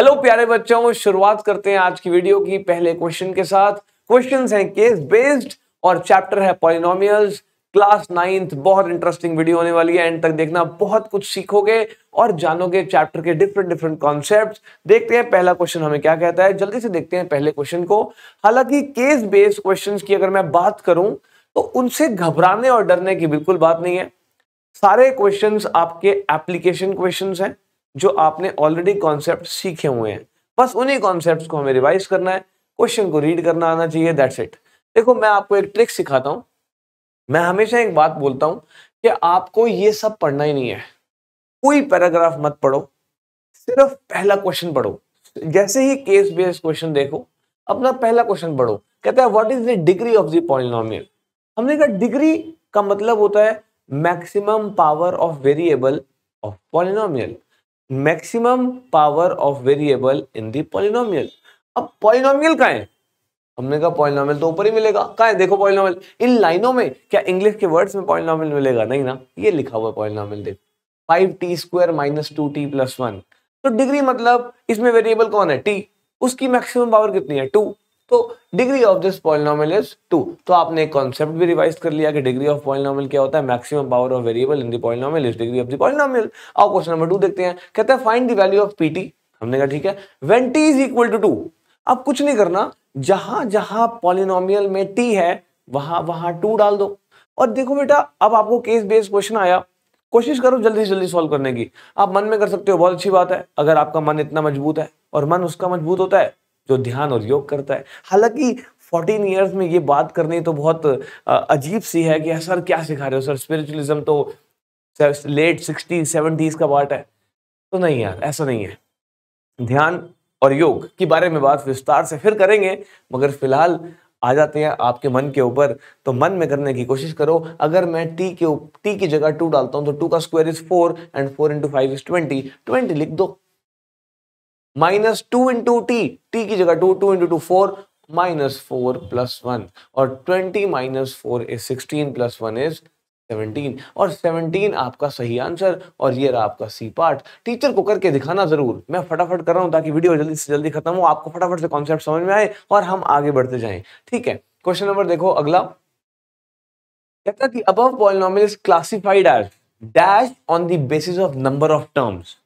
Hello प्यारे बच्चों शुरुआत करते हैं आज की वीडियो की पहले क्वेश्चन के साथ क्वेश्चन हैं केस बेस्ड और चैप्टर है पॉलिनोमियल्स क्लास नाइन्थ बहुत इंटरेस्टिंग वीडियो होने वाली है एंड तक देखना बहुत कुछ सीखोगे और जानोगे चैप्टर के डिफरेंट डिफरेंट कॉन्सेप्ट देखते हैं पहला क्वेश्चन हमें क्या कहता है जल्दी से देखते हैं पहले क्वेश्चन को हालांकि केस बेस्ड क्वेश्चन की अगर मैं बात करूं तो उनसे घबराने और डरने की बिल्कुल बात नहीं है सारे क्वेश्चन आपके एप्लीकेशन क्वेश्चन हैं जो आपने ऑलरेडी कॉन्सेप्ट सीखे हुए हैं बस उन्हीं कॉन्सेप्ट को हमें रिवाइज करना है क्वेश्चन को रीड करना आना चाहिए दैट्स इट देखो मैं आपको एक ट्रिक सिखाता हूँ मैं हमेशा एक बात बोलता हूँ कि आपको ये सब पढ़ना ही नहीं है कोई पैराग्राफ मत पढ़ो सिर्फ पहला क्वेश्चन पढ़ो जैसे ही केस बेस्ड क्वेश्चन देखो अपना पहला क्वेश्चन पढ़ो कहता है what is the degree of the polynomial हमने कहा डिग्री का मतलब होता है maximum power of variable of polynomial maximum power of variable in the polynomial अब पॉलिनोमियल का है हमने कहा पॉलिनोमियल तो ऊपर ही मिलेगा कहा है देखो पॉलिनोमियल इन लाइनों में क्या इंग्लिश के वर्ड्स में पॉलिनोमियल मिलेगा नहीं ना ये लिखा हुआ है देखो five t square minus two t plus one तो डिग्री मतलब इसमें वेरिएबल कौन है टी उसकी मैक्सिमम पावर कितनी है टू तो degree of this polynomial is two तो आपने एक कॉन्सेप्ट भी रिवाइज कर लिया कि डिग्री ऑफ पॉलिनॉमल क्या होता है maximum power of variable in the polynomial is degree of the polynomial अब क्वेश्चन नंबर टू देखते हैं कहते हैं find the value of p t कहा ठीक है when t is equal to two अब कुछ नहीं करना जहां जहां पॉलिनोमियल में टी है वहां वहां टू डाल दो और देखो बेटा अब आपको केस बेस्ड क्वेश्चन आया कोशिश करो जल्दी से जल्दी सॉल्व करने की आप मन में कर सकते हो बहुत अच्छी बात है अगर आपका मन इतना मजबूत है और मन उसका मजबूत होता है जो ध्यान और योग करता है हालांकि 14 इयर्स में ये बात करनी तो बहुत अजीब सी है कि सर क्या सिखा रहे हो सर स्पिरिचुअलिज्म तो लेट सिक्सटी सेवेंटीज का पार्ट है तो नहीं यार ऐसा नहीं है ध्यान और योग के बारे में बात विस्तार से फिर करेंगे मगर फिलहाल आ जाते हैं आपके मन के ऊपर तो मन में करने की कोशिश करो अगर मैं टी के टी की जगह टू डालता हूं तो टू का square is four and four into five is twenty twenty लिख दो minus two into t t की जगह two two into two four minus four plus one और twenty minus four is sixteen plus one is seventeen और seventeen आपका सही answer और ये रहा आपका सी पार्ट टीचर को करके दिखाना जरूर मैं फटाफट कर रहा हूँ ताकि वीडियो जल्दी से जल्दी खत्म हो आपको फटाफट से कॉन्सेप्ट समझ में आए और हम आगे बढ़ते जाएं ठीक है क्वेश्चन नंबर देखो अगला कहता कि above polynomial classified as dash on the basis of number of terms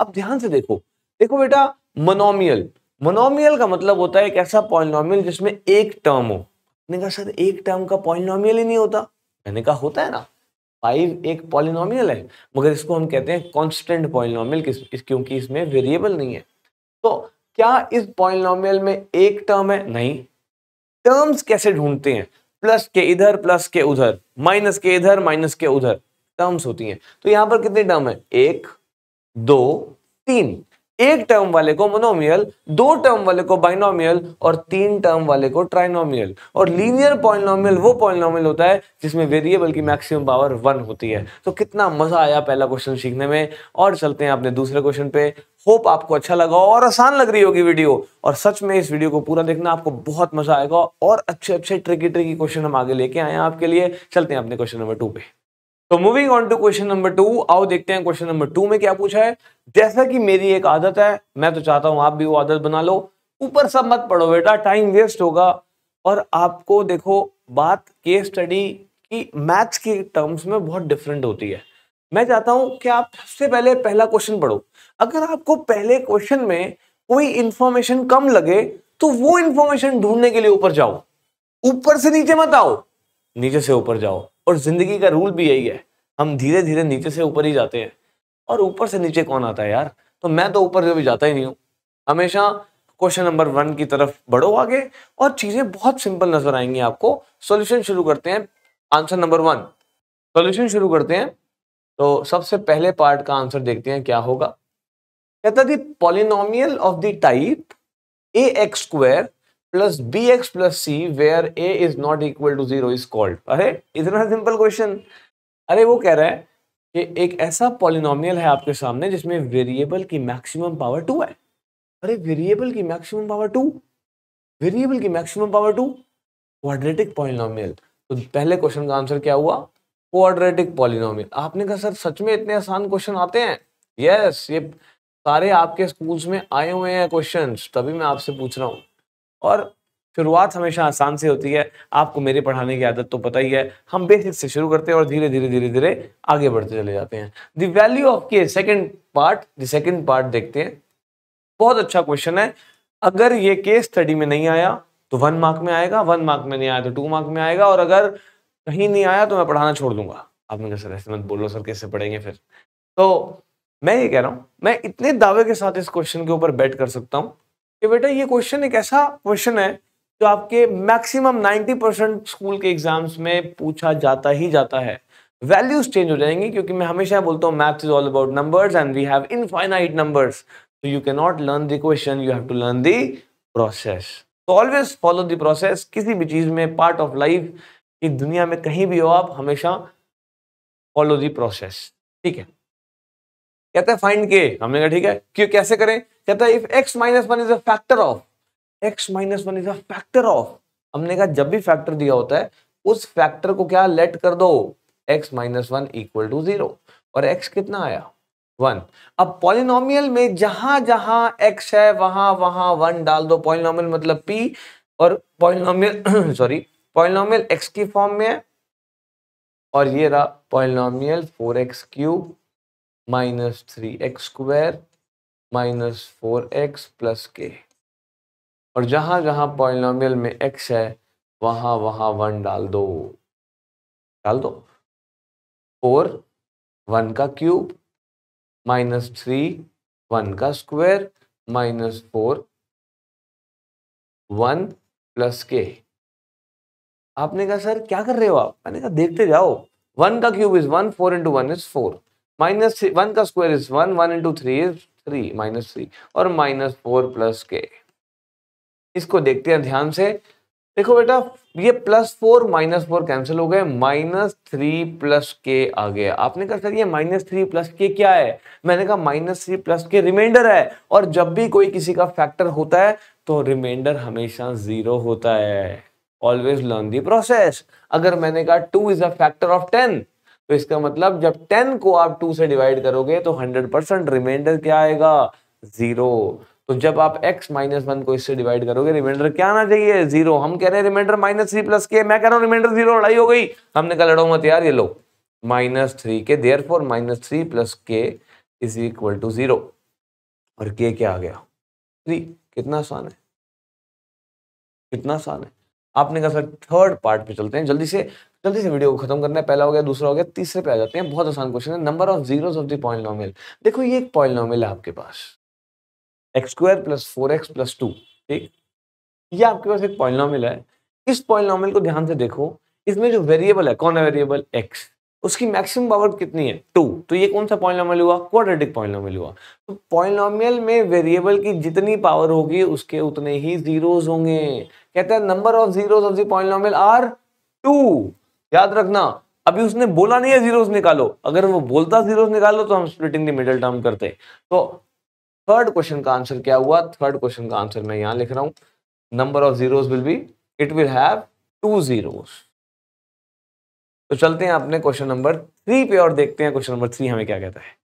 अब ध्यान से देखो देखो बेटा मोनोमियल मोनोमियल का मतलब होता है एक ऐसा पॉइनोमियल जिसमें एक टर्म हो मैंने कहा सर एक टर्म का पॉइनोमियल ही नहीं होता मैंने कहा होता है ना फाइव एक पॉलिनोमियल है मगर इसको हम कहते हैं कॉन्स्टेंट पॉइनोमियल क्योंकि इसमें वेरिएबल नहीं है तो क्या इस पॉइनोमियल में एक टर्म है नहीं टर्म्स कैसे ढूंढते हैं प्लस के इधर प्लस के उधर माइनस के इधर माइनस के उधर टर्म्स होती हैं तो यहां पर कितने टर्म है एक दो तीन एक टर्म वाले को मोनोमियल दो टर्म वाले को बाइनोमियल और तीन टर्म वाले को ट्राइनोमियल और लीनियर पॉइनोमियल वो पॉइनोमियल होता है जिसमें वेरिएबल की मैक्सिमम पावर वन होती है तो कितना मजा आया पहला क्वेश्चन सीखने में और चलते हैं अपने दूसरे क्वेश्चन पे होप आपको अच्छा लगा और आसान लग रही होगी वीडियो और सच में इस वीडियो को पूरा देखना आपको बहुत मजा आएगा और अच्छे अच्छे ट्रिकी ट्रिकी क्वेश्चन हम आगे लेके आए हैं आपके लिए चलते हैं अपने क्वेश्चन नंबर टू पे तो moving on to question number two आओ देखते हैं क्वेश्चन नंबर टू में क्या पूछा है जैसा कि मेरी एक आदत है मैं तो चाहता हूं आप भी वो आदत बना लो ऊपर सब मत पढ़ो बेटा टाइम वेस्ट होगा और आपको देखो बात केस स्टडी की मैथ्स के टर्म्स में बहुत डिफरेंट होती है मैं चाहता हूं कि आप सबसे पहले पहला क्वेश्चन पढ़ो अगर आपको पहले क्वेश्चन में कोई इंफॉर्मेशन कम लगे तो वो इंफॉर्मेशन ढूंढने के लिए ऊपर जाओ ऊपर से नीचे मत आओ नीचे से ऊपर जाओ और ज़िंदगी का रूल भी यही है हम धीरे धीरे नीचे से ऊपर ही जाते हैं और ऊपर से नीचे कौन आता है यार तो मैं तो ऊपर कभी जाता ही नहीं हूँ हमेशा क्वेश्चन नंबर वन की तरफ बढ़ो आगे और चीज़ें बहुत सिंपल नजर आएंगी आपको सॉल्यूशन शुरू करते हैं आंसर नंबर वन सॉल्यूशन शुरू करते हैं तो सबसे पहले पार्ट का आंसर देखते हैं क्या होगा कहता the polynomial of the type a x square plus b x plus c where a is not equal to zero is called अरे इतना सिंपल क्वेश्चन अरे वो कह रहा है कि एक ऐसा पॉलिनोमियल है आपके सामने जिसमें वेरिएबल की मैक्सिमम पावर टू है अरे वेरिएबल की मैक्सिमम पावर टू वेरिएबल की maximum power two quadratic polynomial तो पहले क्वेश्चन का आंसर क्या हुआ क्वाड्रेटिक पॉलिनोमियल आपने कहा सर सच में इतने आसान क्वेश्चन आते हैं यस yes, ये सारे आपके स्कूल्स में आए हुए हैं क्वेश्चन तभी मैं आपसे पूछ रहा हूँ और शुरुआत हमेशा आसान से होती है आपको मेरे पढ़ाने की आदत तो पता ही है हम बेसिक से शुरू करते हैं और धीरे धीरे धीरे धीरे आगे बढ़ते चले जाते हैं the value of k second part the second part देखते हैं बहुत अच्छा क्वेश्चन है अगर ये केस स्टडी में नहीं आया तो वन मार्क में आएगा वन मार्क में नहीं आया तो टू मार्क में आएगा और अगर कहीं नहीं आया तो मैं पढ़ाना छोड़ दूंगा आप मेरे सर ऐसे मत बोलो सर कैसे पढ़ेंगे फिर तो मैं ये कह रहा हूँ मैं इतने दावे के साथ इस क्वेश्चन के ऊपर बैट कर सकता हूँ कि बेटा ये क्वेश्चन एक ऐसा क्वेश्चन है जो आपके मैक्सिमम 90 परसेंट स्कूल के एग्जाम्स में पूछा जाता ही जाता है वैल्यूज चेंज हो जाएंगी क्योंकि मैं हमेशा बोलता हूँ maths is all about numbers and we have infinite numbers you you not learn the question you have to learn the process तो ऑलवेज फॉलो द प्रोसेस किसी भी चीज में पार्ट ऑफ लाइफ की दुनिया में कहीं भी हो आप हमेशा फॉलो द प्रोसेस ठीक है कहते हैं फाइंड के हमने कहा ठीक है क्यों कैसे करें कहता है if x minus one is a factor of x minus one is a factor of हमने कहा जब भी फैक्टर दिया होता है उस फैक्टर को क्या लेट कर दो x minus one equal to zero और एक्स कितना आया वन अब पॉलिनोमियल में जहां जहां एक्स है वहां वहां वन डाल दो पॉलिनोमियल मतलब पी और पॉलिनोमियल सॉरी पॉलिनोमियल एक्स की फॉर्म में है और ये रहा polynomial four x cube minus three x square minus four x plus k और जहां जहां पॉलिनोमियल में एक्स है वहां वहां वन डाल दो डाल दो फोर वन का क्यूब माइनस थ्री वन का square minus four one plus k आपने कहा सर क्या कर रहे हो आप मैंने कहा देखते जाओ वन का cube is one four into one is four minus one का square is one one into three is three minus three और माइनस फोर प्लस के इसको देखते हैं ध्यान से देखो बेटा ये plus four minus four cancel हो गए माइनस थ्री प्लस के आ गया आपने कहा सर ये माइनस थ्री प्लस के क्या है मैंने कहा minus three plus k reminder है और जब भी कोई किसी का फैक्टर होता है तो रिमाइंडर हमेशा जीरो होता है ऑलवेज लर्न दी प्रोसेस अगर मैंने कहा two is a factor of ten तो इसका मतलब जब टेन को आप टू से डिवाइड करोगे तो हंड्रेड परसेंट रिमाइंडर क्या आएगा जीरो तो जब आप x माइनस वन को इससे डिवाइड करोगे रिमाइंडर क्या आना चाहिए जीरो हम कह रहे हैं रिमाइंडर माइनस थ्री प्लस के मैं कह रहा हूं रिमाइंडर जीरो लड़ाई हो गई हमने कहा लड़ो मत यार ये लो minus three k therefore minus three plus k is equal to zero और के क्या आ गया थ्री कितना आसान है कितना आसान है आपने कहा सर थर्ड पार्ट पे चलते हैं जल्दी से जल्दी से वीडियो को खत्म करना है पहला हो गया दूसरा हो गया तीसरे पे आ जाते हैं बहुत आसान क्वेश्चन है number of zeros of the point देखो ये एक पॉइंट है आपके पास x square plus four x plus two ठीक ये आपके पास एक पॉइंट है इस पॉइंट को ध्यान से देखो इसमें जो वेरिएबल है कौन है वेरिएबल एक्स उसकी मैक्सिमम पावर कितनी है टू तो ये कौन सा पॉइंट हुआ क्वाड्रेटिक पॉइंट हुआ तो पॉइंट में वेरिएबल की जितनी पावर होगी उसके उतने ही जीरोस होंगे कहते हैं number of zeros of the point are two याद रखना अभी उसने बोला नहीं है जीरोस निकालो अगर वो बोलता जीरोस निकालो तो हम स्प्लिटिंग मिडिल टर्म करते तो थर्ड क्वेश्चन का आंसर क्या हुआ थर्ड क्वेश्चन का आंसर मैं यहां लिख रहा हूं number of zeros will be it will have two zeros तो चलते हैं अपने क्वेश्चन नंबर थ्री पे और देखते हैं क्वेश्चन नंबर थ्री हमें क्या कहता है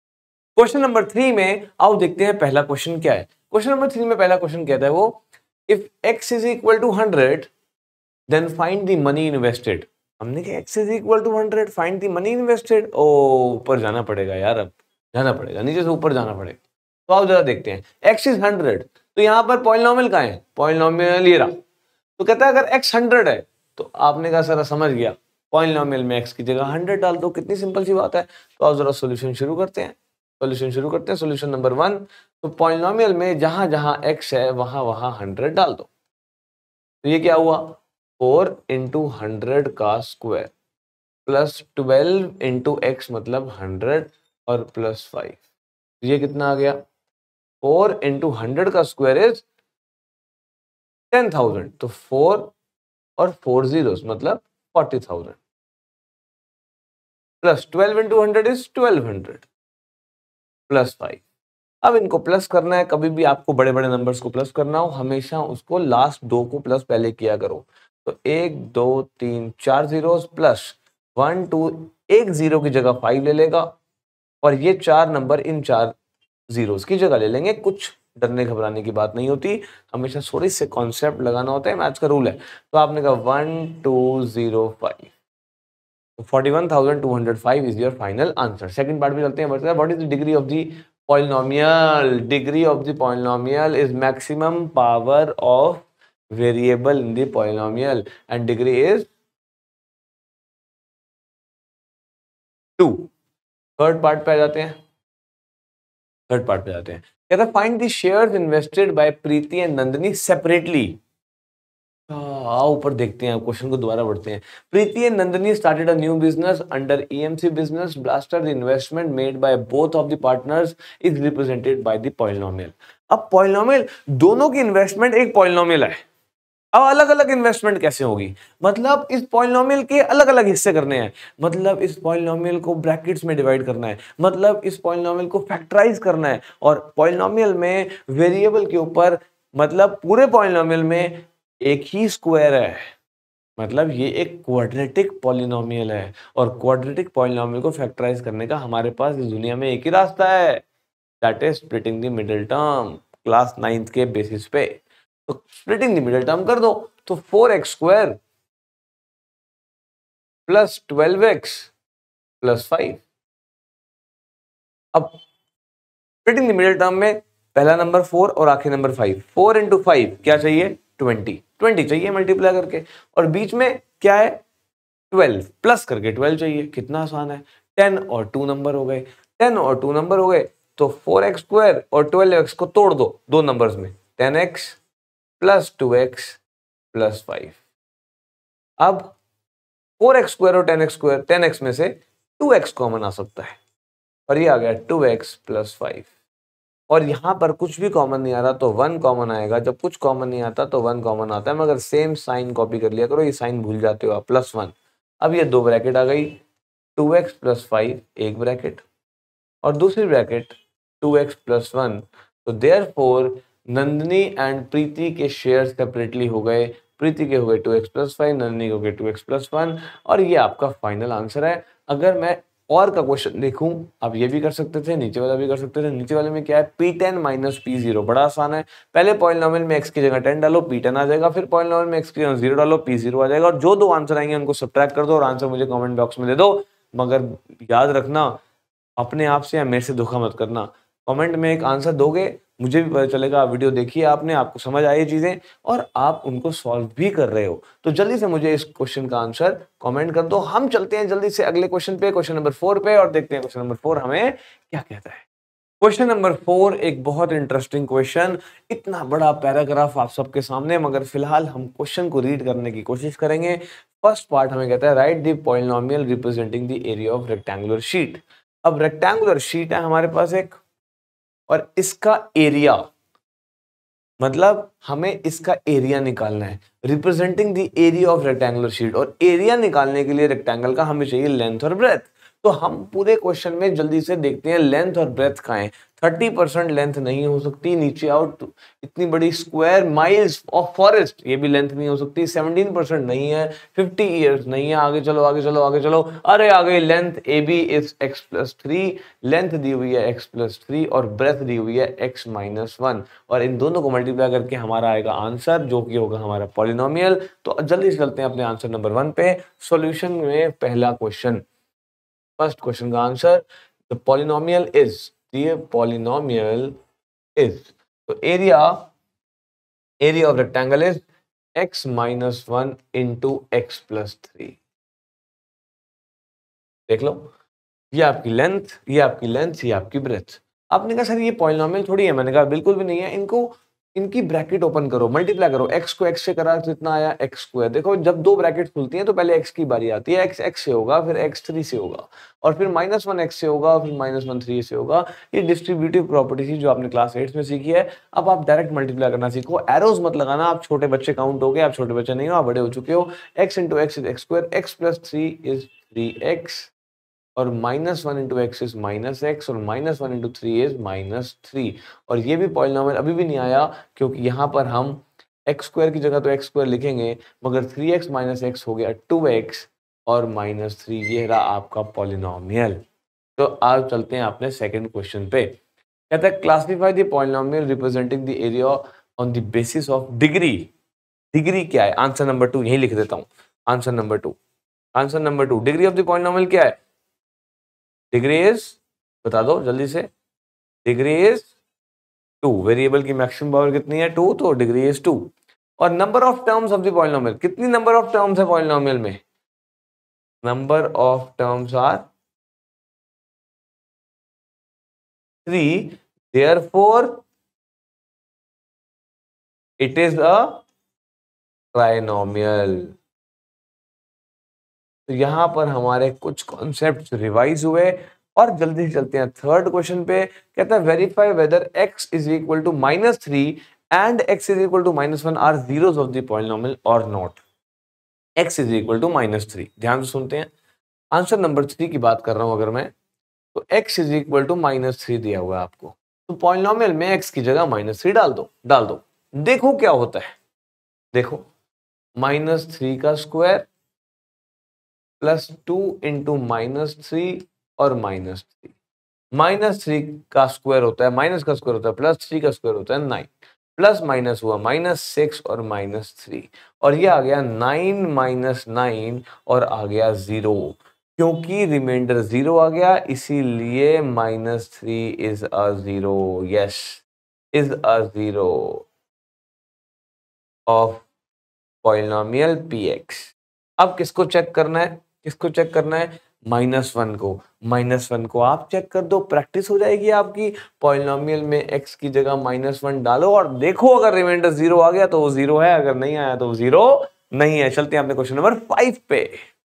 क्वेश्चन नंबर थ्री में आओ देखते हैं पहला क्वेश्चन क्या है क्वेश्चन नंबर थ्री में पहला क्वेश्चन कहता है वो if x is equal to hundred then find the money invested हमने कहा x is equal to hundred find the money invested ओ ऊपर जाना पड़ेगा यार अब जाना पड़ेगा नीचे से ऊपर जाना पड़ेगा तो आप जरा देखते हैं एक्स इज हंड्रेड तो यहाँ पर पॉइंट नॉमिल कहा है पॉइंट नॉमिल ये रहा तो कहता है अगर एक्स हंड्रेड है तो आपने कहा सर समझ गया पॉइंट नॉमिल में एक्स की जगह हंड्रेड डाल दो कितनी सिंपल सी बात है तो आप जरा सोल्यूशन शुरू करते हैं सोल्यूशन शुरू करते हैं सोल्यूशन नंबर वन तो पॉलिनॉमियल में जहां जहां एक्स है वहां वहां हंड्रेड डाल दो तो ये क्या हुआ फोर इंटू हंड्रेड का square plus twelve into x मतलब हंड्रेड और प्लस फाइव तो ये कितना आ गया फोर इंटू हंड्रेड का स्क्वायर इज टेन थाउजेंड तो फोर और फोर जीरो मतलब forty thousand plus twelve into hundred is twelve hundred plus five अब इनको प्लस करना है कभी भी आपको बड़े बड़े नंबर्स को प्लस करना हो हमेशा उसको लास्ट दो को प्लस पहले किया करो तो एक दो तीन चार जीरो प्लस वन टू एक जीरो की जगह फाइव ले लेगा और ये चार नंबर इन चार जीरो की जगह ले लेंगे कुछ डरने घबराने की बात नहीं होती हमेशा थोड़ी से कॉन्सेप्ट लगाना होता है मैच का रूल है तो आपने कहा one two zero five forty one thousand two hundred five is your final answer second part भी चलते हैं what is the degree of the polynomial degree of the polynomial is maximum power of variable in the polynomial and degree is 2 third part पे आ जाते हैं third part पे जाते हैं कहता find the shares invested by Preeti and Nandini separately आओ ऊपर देखते हैं क्वेश्चन को दोबारा बढ़ते हैं Preeti and Nandini started a new business under EMC business blaster the investment made by both of the partners is represented by the polynomial अब पॉलिनोमियल दोनों की इन्वेस्टमेंट एक पॉलिनोमियल है अब अलग अलग इन्वेस्टमेंट कैसे होगी मतलब इस पॉइनोमियल के अलग अलग हिस्से करने हैं मतलब इस पॉइनोमियल को ब्रैकेट्स में डिवाइड करना है मतलब इस पॉइनोमियल को फैक्टराइज करना है और पॉइनोमियल में वेरिएबल के ऊपर मतलब पूरे पॉइनोमियल में एक ही स्क्वायर है मतलब ये एक क्वाड्रेटिक पॉलिनोमियल है और क्वाड्रेटिक पॉलिनोमियल को फैक्टराइज करने का हमारे पास इस दुनिया में एक ही रास्ता है that is splitting the middle term class ninth के बेसिस पे तो स्प्लिटिंग द मिडिल टर्म कर दो तो four x square plus twelve x plus five अब स्प्लिटिंग द मिडिल टर्म में पहला नंबर फोर और आखिरी number five four into five क्या चाहिए ट्वेंटी ट्वेंटी चाहिए मल्टीप्लाई करके और बीच में क्या है ट्वेल्व प्लस करके ट्वेल्व चाहिए कितना आसान है टेन और टू नंबर हो गए टेन और टू नंबर हो गए तो फोर एक्स स्क्वायर और ट्वेल्व एक्स को तोड़ दो दो नंबर्स में ten x plus two x plus five अब फोर एक्स स्क्वायर और ten x square ten x में से टू एक्स कॉमन आ सकता है और ये आ गया टू एक्स प्लस फाइव और यहाँ पर कुछ भी कॉमन नहीं आ रहा तो वन कॉमन आएगा जब कुछ कॉमन नहीं आता तो वन कॉमन आता है मगर सेम साइन कॉपी कर लिया करो ये साइन भूल जाते हो आप प्लस वन अब ये दो ब्रैकेट आ गई टू एक्स प्लस फाइव एक ब्रैकेट और दूसरी bracket two x plus one तो therefore Nandini and Preeti के शेयर सेपरेटली हो गए प्रीति के हो गए two x plus five Nandini के हो गए टू एक्स प्लस वन और ये आपका फाइनल आंसर है अगर मैं और का क्वेश्चन देखूं आप ये भी कर सकते थे नीचे वाला भी कर सकते थे नीचे वाले में क्या है P ten minus P zero बड़ा आसान है पहले पॉइंट में एक्स की जगह टेन डालो पी टेन आ जाएगा फिर पॉइंट में एक्स की जगह जीरो डालो पी जीरो आ जाएगा और जो दो आंसर आएंगे उनको सब्ट्रैक्ट कर दो और आंसर मुझे कमेंट बॉक्स में दे दो मगर याद रखना अपने आप से या मेरे से धोखा मत करना कमेंट में एक आंसर दोगे मुझे भी पता चलेगा आप वीडियो देखिए आपने आपको समझ आई चीज़ें और आप उनको सॉल्व भी कर रहे हो तो जल्दी से मुझे इस क्वेश्चन का आंसर कमेंट कर दो हम चलते हैं जल्दी से अगले क्वेश्चन पे क्वेश्चन नंबर फोर पे और देखते हैं क्वेश्चन नंबर फोर हमें क्या कहता है क्वेश्चन नंबर फोर एक बहुत इंटरेस्टिंग क्वेश्चन इतना बड़ा पैराग्राफ आप सबके सामने मगर फिलहाल हम क्वेश्चन को रीड करने की कोशिश करेंगे फर्स्ट पार्ट हमें कहता है write the polynomial representing the area of rectangular sheet अब रेक्टेंगुलर शीट है हमारे पास एक और इसका एरिया मतलब हमें इसका एरिया निकालना है representing the area of rectangular sheet और एरिया निकालने के लिए रेक्टेंगल का हमें चाहिए लेंथ और ब्रेथ तो हम पूरे क्वेश्चन में जल्दी से देखते हैं लेंथ और ब्रेथ का है थर्टी परसेंट लेंथ नहीं हो सकती नीचे आउट तो इतनी बड़ी स्क्वायर माइल्स ऑफ फॉरेस्ट ये भी लेंथ नहीं हो सकती सेवनटीन परसेंट नहीं है फिफ्टी ईयर्स नहीं है आगे चलो आगे चलो आगे चलो अरे आगे length A B is x plus three length दी हुई है एक्स प्लस थ्री और ब्रेथ दी हुई है एक्स माइनस वन और इन दोनों को मल्टीप्लाई करके हमारा आएगा आंसर जो कि होगा हमारा पॉलिनोमियल तो जल्दी से चलते हैं अपने आंसर नंबर वन पे सोल्यूशन में पहला क्वेश्चन फर्स्ट क्वेश्चन का answer the polynomial is polynomial is तो area area of rectangle is x minus one into x plus three देख लो ये आपकी लेंथ ये आपकी लेंथ ये आपकी ब्रेथ आपने कहा सर ये पॉलिनोमियल थोड़ी है मैंने कहा बिल्कुल भी नहीं है इनको इनकी ब्रैकेट ओपन करो मल्टीप्लाई करो एक्स को एक्स से करा तो इतना आया एक्स स्क्वायर देखो जब दो ब्रैकेट खुलती हैं तो पहले एक्स की बारी आती है एक्स एक्स से होगा फिर एक्स थ्री से होगा और फिर माइनस वन एक्स से होगा फिर माइनस वन थ्री से होगा ये डिस्ट्रीब्यूटिव प्रॉपर्टी थी जो आपने क्लास एट में सीखी है अब आप डायरेक्ट मल्टीप्लाई करना सीखो एरोज मत लगाना आप छोटे बच्चे काउंट हो गए आप छोटे बच्चे नहीं हो आप बड़े हो चुके हो x into x is x square x plus three is three x और minus one into x is minus x और minus one into three is minus three और ये भी पॉलिनॉमल अभी भी नहीं आया क्योंकि यहाँ पर हम एक्स स्क्वायर की जगह तो एक्स स्क्वायर लिखेंगे मगर थ्री एक्स माइनस एक्स हो गया टू एक्स और माइनस थ्री ये रहा आपका पॉलिनोमियल तो आज चलते हैं अपने सेकेंड क्वेश्चन पे कहता है classify the representing the area on the basis of degree degree क्या है आंसर नंबर टू यही लिख देता हूँ answer number two answer number two degree of the polynomial क्या है डिग्री इज बता दो जल्दी से डिग्री इज टू वेरिएबल की मैक्सिमम पावर कितनी है टू तो डिग्री इज टू और number of terms of point polynomial कितनी नंबर ऑफ टर्म्स है पॉइंट नॉमियल में number of terms are three therefore it is a trinomial तो यहाँ पर हमारे कुछ कॉन्सेप्ट रिवाइज हुए और जल्दी से चलते हैं थर्ड क्वेश्चन पे कहता है verify whether x is equal to minus three and x is equal to minus one are zeros of the polynomial और not x is equal to minus three ध्यान से सुनते हैं आंसर नंबर थ्री की बात कर रहा हूं अगर मैं तो x is equal to minus three दिया हुआ है आपको तो पॉलिनोमियल में एक्स की जगह माइनस थ्री डाल दो डाल दो देखो क्या होता है देखो माइनस थ्री का square plus two into minus three और माइनस थ्री माइनस थ्री का स्क्वायर होता है माइनस का स्क्वायर होता है प्लस थ्री का स्क्वायर होता है नाइन प्लस माइनस हुआ माइनस सिक्स और माइनस थ्री और ये आ गया नाइन माइनस नाइन और आ गया जीरो क्योंकि रिमाइंडर जीरो आ गया इसीलिए minus three is a zero yes is a zero of polynomial P x अब किसको चेक करना है किसको चेक करना है माइनस वन को माइनस वन को आप चेक कर दो प्रैक्टिस हो जाएगी आपकी पॉलिनोमियल में एक्स की जगह माइनस वन डालो और देखो अगर रिमाइंडर जीरो आ गया तो वो जीरो है अगर नहीं आया तो वो जीरो नहीं है चलते हैं अपने क्वेश्चन नंबर फाइव पे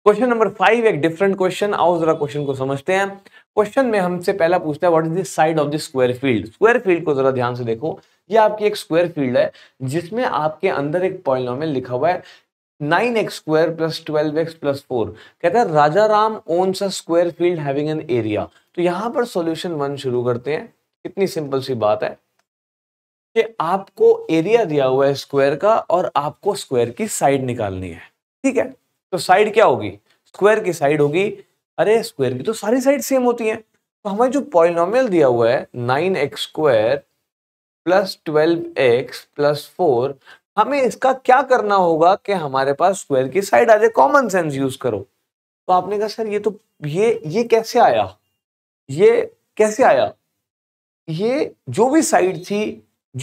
क्वेश्चन नंबर फाइव एक डिफरेंट क्वेश्चन आओ जरा क्वेश्चन को समझते हैं क्वेश्चन में हमसे पहला पूछता है what is the side of the square field square field को जरा ध्यान से देखो ये आपकी एक स्क्वायर फील्ड है जिसमें आपके अंदर एक पॉलिनोमियल लिखा हुआ है nine x square plus twelve x plus four कहता है राजा राम ओन सा square field having an area तो यहां पर सॉल्यूशन वन शुरू करते हैं कितनी सिंपल सी बात है कि आपको एरिया दिया हुआ है स्क्वायर का और आपको स्क्वायर की साइड निकालनी है ठीक है तो साइड क्या होगी स्क्वायर की साइड होगी अरे स्क्वायर की तो सारी साइड सेम होती है तो हमें जो पॉलिनोमियल दिया हुआ है nine x square plus twelve x plus four हमें इसका क्या करना होगा कि हमारे पास स्क्वायर की साइड आ जाए कॉमन सेंस यूज करो तो आपने कहा सर ये तो ये ये कैसे आया ये कैसे आया ये जो भी साइड थी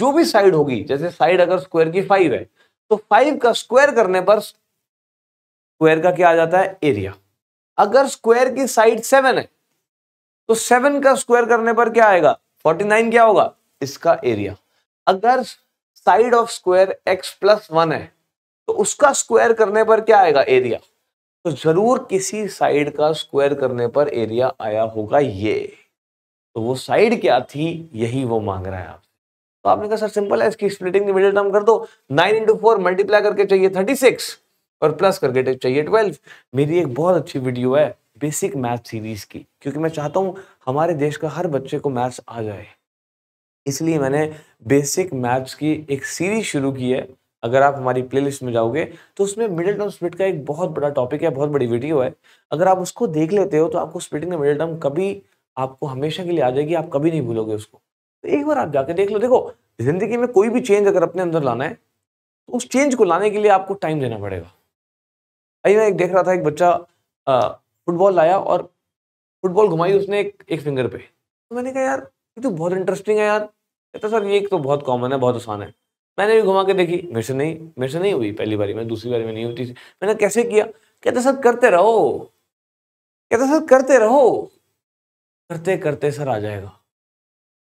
जो भी साइड होगी जैसे साइड अगर स्क्वायर की फाइव है तो फाइव का स्क्वायर करने पर स्क्वायर का क्या आ जाता है एरिया अगर स्क्वायर की साइड सेवन है तो सेवन का स्क्वायर करने पर क्या आएगा फोर्टी नाइन क्या होगा इसका एरिया अगर side of square x plus one है तो उसका स्क्वायर करने पर क्या आएगा एरिया तो जरूर किसी साइड का स्क्वायर करने पर एरिया आया होगा ये तो वो साइड क्या थी यही वो मांग रहा है आपसे तो आपने कहा सर सिंपल है इसकी स्प्लिटिंग द मिडिल टर्म कर दो नाइन इंटू फोर मल्टीप्लाई करके चाहिए थर्टी सिक्स और प्लस करके चाहिए ट्वेल्व मेरी एक बहुत अच्छी वीडियो है बेसिक मैथ सीरीज की क्योंकि मैं चाहता हूँ हमारे देश का हर बच्चे को मैथ्स आ जाए इसलिए मैंने बेसिक मैथ्स की एक सीरीज शुरू की है अगर आप हमारी प्लेलिस्ट में जाओगे तो उसमें मिडिल टर्म स्प्लिट का एक बहुत बड़ा टॉपिक है बहुत बड़ी वीडियो है अगर आप उसको देख लेते हो तो आपको स्प्लिटिंग मिडिल टर्म कभी आपको हमेशा के लिए आ जाएगी आप कभी नहीं भूलोगे उसको तो एक बार आप जाके देख लो देखो जिंदगी में कोई भी चेंज अगर अपने अंदर लाना है तो उस चेंज को लाने के लिए आपको टाइम देना पड़ेगा अभी मैं एक देख रहा था एक बच्चा फुटबॉल लाया और फुटबॉल घुमाई उसने एक, एक फिंगर पे तो मैंने कहा यार तो बहुत इंटरेस्टिंग है यार कहता सर ये तो बहुत तो कॉमन तो है बहुत आसान है मैंने भी घुमा के देखी मेरे से नहीं मेरे से नहीं हुई पहली बारी में दूसरी बारी में नहीं होती मैंने कैसे किया कहते सर करते रहो कहते सर करते रहो करते करते सर आ जाएगा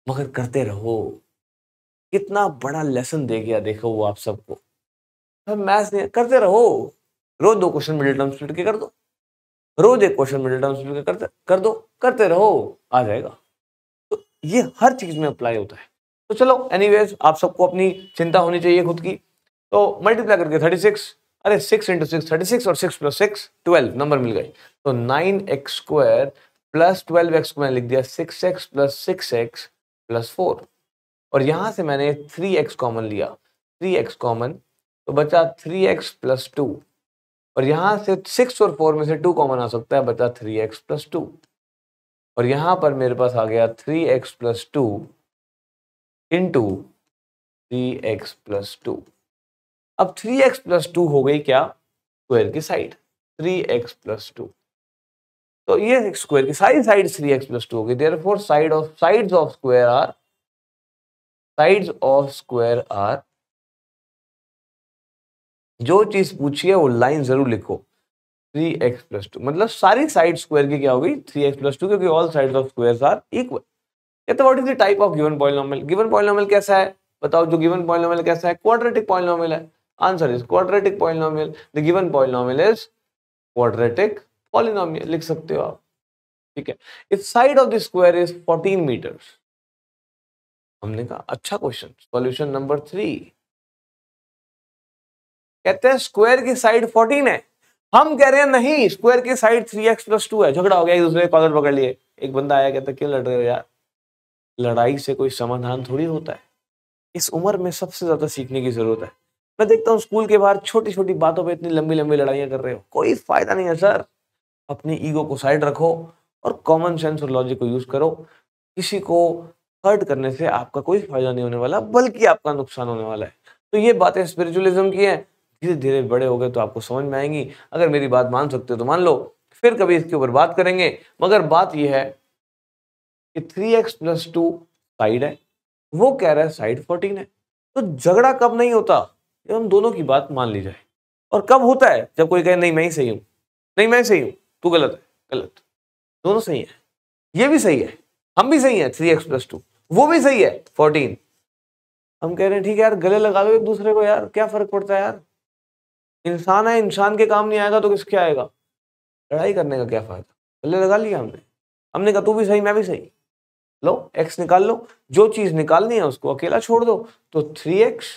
मगर करते रहो कितना बड़ा लेसन दे गया देखो वो आप सबको सर मैथ्स नहीं करते रहो रोज दो क्वेश्चन मिडिल टर्म स्पीड के कर दो रोज एक क्वेश्चन मिडिल टर्म स्पीड के करते कर दो करते रहो आ जाएगा ये हर चीज में अप्लाई होता है तो चलो एनीवेज आप सबको अपनी चिंता होनी चाहिए खुद की तो मल्टीप्लाई करके थर्टी सिक्स अरे six into six thirty six और six plus six twelve number मिल गए तो nine x square plus twelve x को मैंने लिख दिया six x plus six x plus four और यहां से मैंने थ्री एक्स कॉमन लिया थ्री एक्स कॉमन तो बचा थ्री एक्स प्लस टू और यहां से सिक्स और फोर में से टू कॉमन आ सकता है बचा थ्री एक्स प्लस टू और यहाँ पर मेरे पास आ गया three x plus two into three x plus two अब थ्री एक्स प्लस टू हो गई क्या स्क्वायर की side three x plus two तो ये स्क्वायर की सारी side three x plus two गई therefore side of side of square are side of square are जो चीज पूछिए वो लाइन जरूर लिखो थ्री एक्स प्लस टू मतलब सारी साइड स्क्वायर की क्या होगी थ्री एक्स प्लस टू क्योंकि all side of squares are equal ये तो what is the type of given polynomial given polynomial कैसा है बताओ जो गिवन पॉलिनोमियल कैसा है क्वाड्रेटिक पॉलिनोमियल है answer is quadratic polynomial the given polynomial is quadratic polynomial लिख सकते हो आप ठीक है if side of the square is 14 meter हमने कहा अच्छा क्वेश्चन सॉल्यूशन नंबर थ्री कहते हैं स्क्वायर की साइड 14 है हम कह रहे हैं नहीं स्क्वायर की side three x plus two है झगड़ा हो गया एक दूसरे कॉलर पकड़ लिए एक बंदा आया कहता क्यों लड़ रहे हो यार लड़ाई से कोई समाधान थोड़ी होता है इस उम्र में सबसे ज्यादा सीखने की जरूरत है मैं देखता हूँ स्कूल के बाहर छोटी छोटी बातों पर इतनी लंबी लंबी लड़ाइयाँ कर रहे हो कोई फायदा नहीं है सर अपनी ईगो को साइड रखो और कॉमन सेंस और लॉजिक को यूज करो किसी को हर्ट करने से आपका कोई फायदा नहीं होने वाला बल्कि आपका नुकसान होने वाला है तो ये बातें स्पिरिचुअलिज्म की हैं धीरे धीरे बड़े हो गए तो आपको समझ में आएंगी अगर मेरी बात मान सकते हो तो मान लो फिर कभी इसके ऊपर बात करेंगे मगर बात यह है कि three x plus two side है वो कह रहा है साइड फोर्टीन है तो झगड़ा कब नहीं होता जब हम दोनों की बात मान ली जाए और कब होता है जब कोई कहे नहीं मैं ही सही हूँ नहीं मैं सही हूँ तू गलत है गलत दोनों सही है ये भी सही है हम भी सही है थ्री एक्स प्लस टू वो भी सही है फोर्टीन हम कह रहे हैं ठीक है यार गले लगा लो एक दूसरे को यार क्या फर्क पड़ता है यार इंसान है इंसान के काम नहीं आएगा तो किसके आएगा लड़ाई करने का क्या फायदा पहले लगा लिया हमने हमने कहा तू भी सही मैं भी सही लो एक्स निकाल लो जो चीज निकालनी है उसको अकेला छोड़ दो तो थ्री एक्स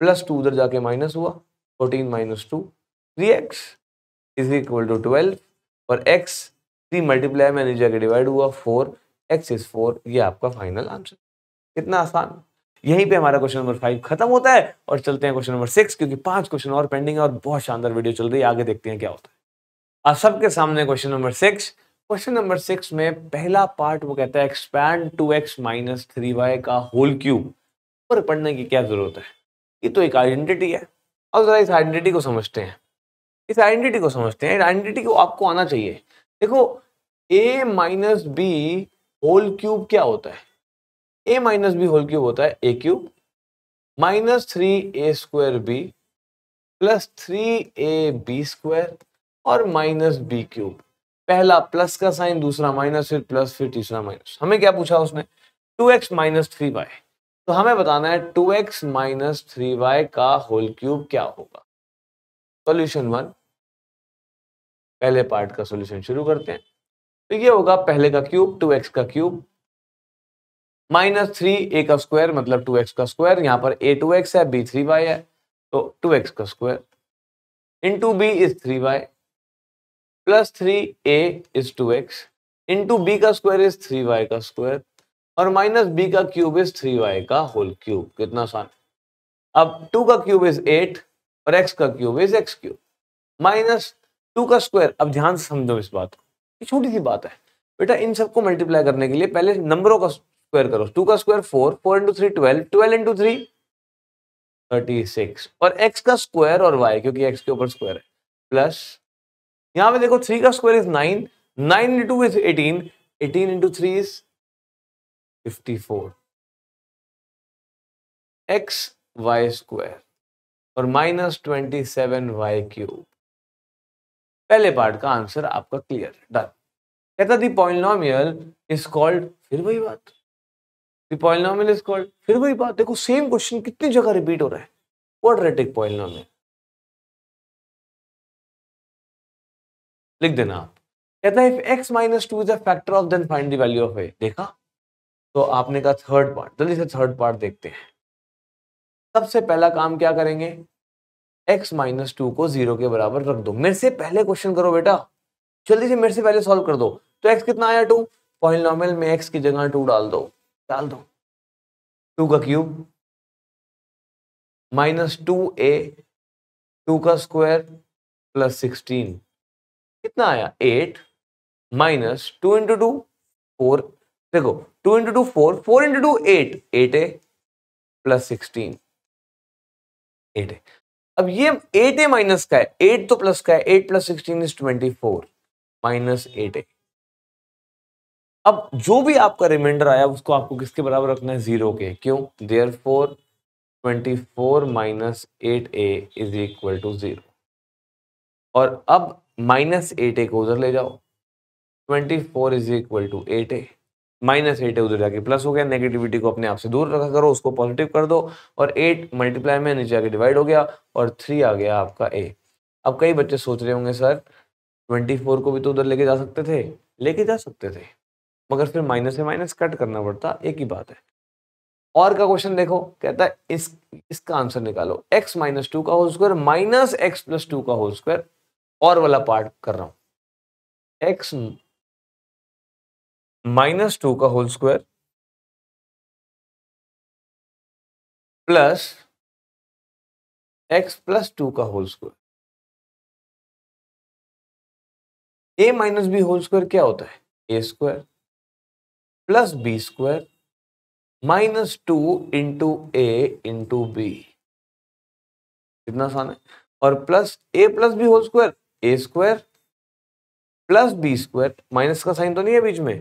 प्लस टू उधर जाके माइनस हुआ fourteen minus two three x is equal to twelve और एक्स थ्री मल्टीप्लाई में जाके डिवाइड हुआ फोर एक्स इज फोर ये आपका फाइनल आंसर कितना आसान यहीं पे हमारा क्वेश्चन नंबर फाइव खत्म होता है और चलते हैं क्वेश्चन नंबर सिक्स क्योंकि पांच क्वेश्चन और पेंडिंग है और बहुत शानदार वीडियो चल रही है आगे देखते हैं क्या होता है आप सबके सामने question number six question number six में पहला पार्ट वो कहता है expand two x minus three Y का होल क्यूब पर पढ़ने की क्या जरूरत है ये तो एक आइडेंटिटी है और जरा इस आइडेंटिटी को समझते हैं इस आइडेंटिटी को समझते हैं आइडेंटिटी को आपको आना चाहिए देखो a minus b whole cube क्या होता है a minus b whole cube होता है a cube minus three a square b plus three a b square और माइनस बी क्यूब पहला प्लस का साइन दूसरा माइनस फिर प्लस फिर तीसरा माइनस हमें क्या पूछा उसने two x minus three y तो हमें बताना है two x minus three Y का होल क्यूब क्या होगा सॉल्यूशन वन पहले पार्ट का सॉल्यूशन शुरू करते हैं तो ये होगा पहले का क्यूब टू एक्स का क्यूब माइनस थ्री ए का स्क्वायर मतलब टू एक्स का स्क्वायर यहाँ पर ए टू एक्स है बी थ्री वाई है तो टू एक्स का square into b is three y plus three a is two x into b का स्क्वायर इज थ्री वाई का square और माइनस बी का cube is three Y का whole cube कितना आसान अब two का क्यूब इज एट और एक्स का cube is x cube minus two का स्क्वायर अब ध्यान से समझो इस बात को छोटी सी बात है बेटा इन सबको मल्टीप्लाई करने के लिए पहले नंबरों का स्क्वायर करो टू का square four four into three twelve twelve into three thirty six और एक्स का स्क्वायर और वाई क्योंकि एक्स के ऊपर स्क्वायर है प्लस यहां पे देखो थ्री का square is nine nine into is eighteen eighteen into three is fifty four x y square और minus twenty seven y cube पहले पार्ट का आंसर आपका क्लियर डन कहता दी पॉलिनोमियल इज कॉल्ड फिर वही बात The polynomial is फिर वही बात देखो सेम क्वेश्चन कितनी जगह रिपीट हो रहा है क्वाड्रेटिक पॉलिनोमियल लिख देना आप कहता है if x minus two is a factor of then find the value of a देखा तो आपने कहा थर्ड पार्ट जल्दी से थर्ड पार्ट देखते हैं सबसे पहला काम क्या करेंगे x माइनस टू को जीरो के बराबर रख दो मेरे से पहले क्वेश्चन करो बेटा जल्दी से मेरे से पहले सॉल्व कर दो तो x कितना आया टू पॉलिनोमियल में x की जगह टू डाल दो डाल दो टू का cube minus two a two का स्क्वायर प्लस सिक्सटीन कितना आया eight minus two into two four देखो two into two four four into two eight eight a plus sixteen eight a अब ये एट ए माइनस का है eight तो plus का है eight plus sixteen is twenty four minus eight a अब जो भी आपका रिमाइंडर आया उसको आपको किसके बराबर रखना है जीरो के क्यों therefore twenty four minus eight a is equal to zero और अब माइनस एट ए को उधर ले जाओ twenty four is equal to eight a minus eight a उधर जाके प्लस हो गया नेगेटिविटी को अपने आप से दूर रखा करो उसको पॉजिटिव कर दो और एट मल्टीप्लाई में नीचे आके डिवाइड हो गया और थ्री आ गया आपका ए अब कई बच्चे सोच रहे होंगे सर ट्वेंटी फोर को भी तो उधर लेके जा सकते थे लेके जा सकते थे मगर फिर माइनस से माइनस कट करना पड़ता एक ही बात है और का क्वेश्चन देखो कहता है इस इसका आंसर निकालो x माइनस टू का whole square minus x plus two का होल स्क्वायर और वाला पार्ट कर रहा हूं x माइनस टू का whole square plus x plus two का whole square a minus b whole square क्या होता है a square plus b square minus two into a into b कितना आसान है और plus a plus b whole square a square plus b square minus का sign तो नहीं है बीच में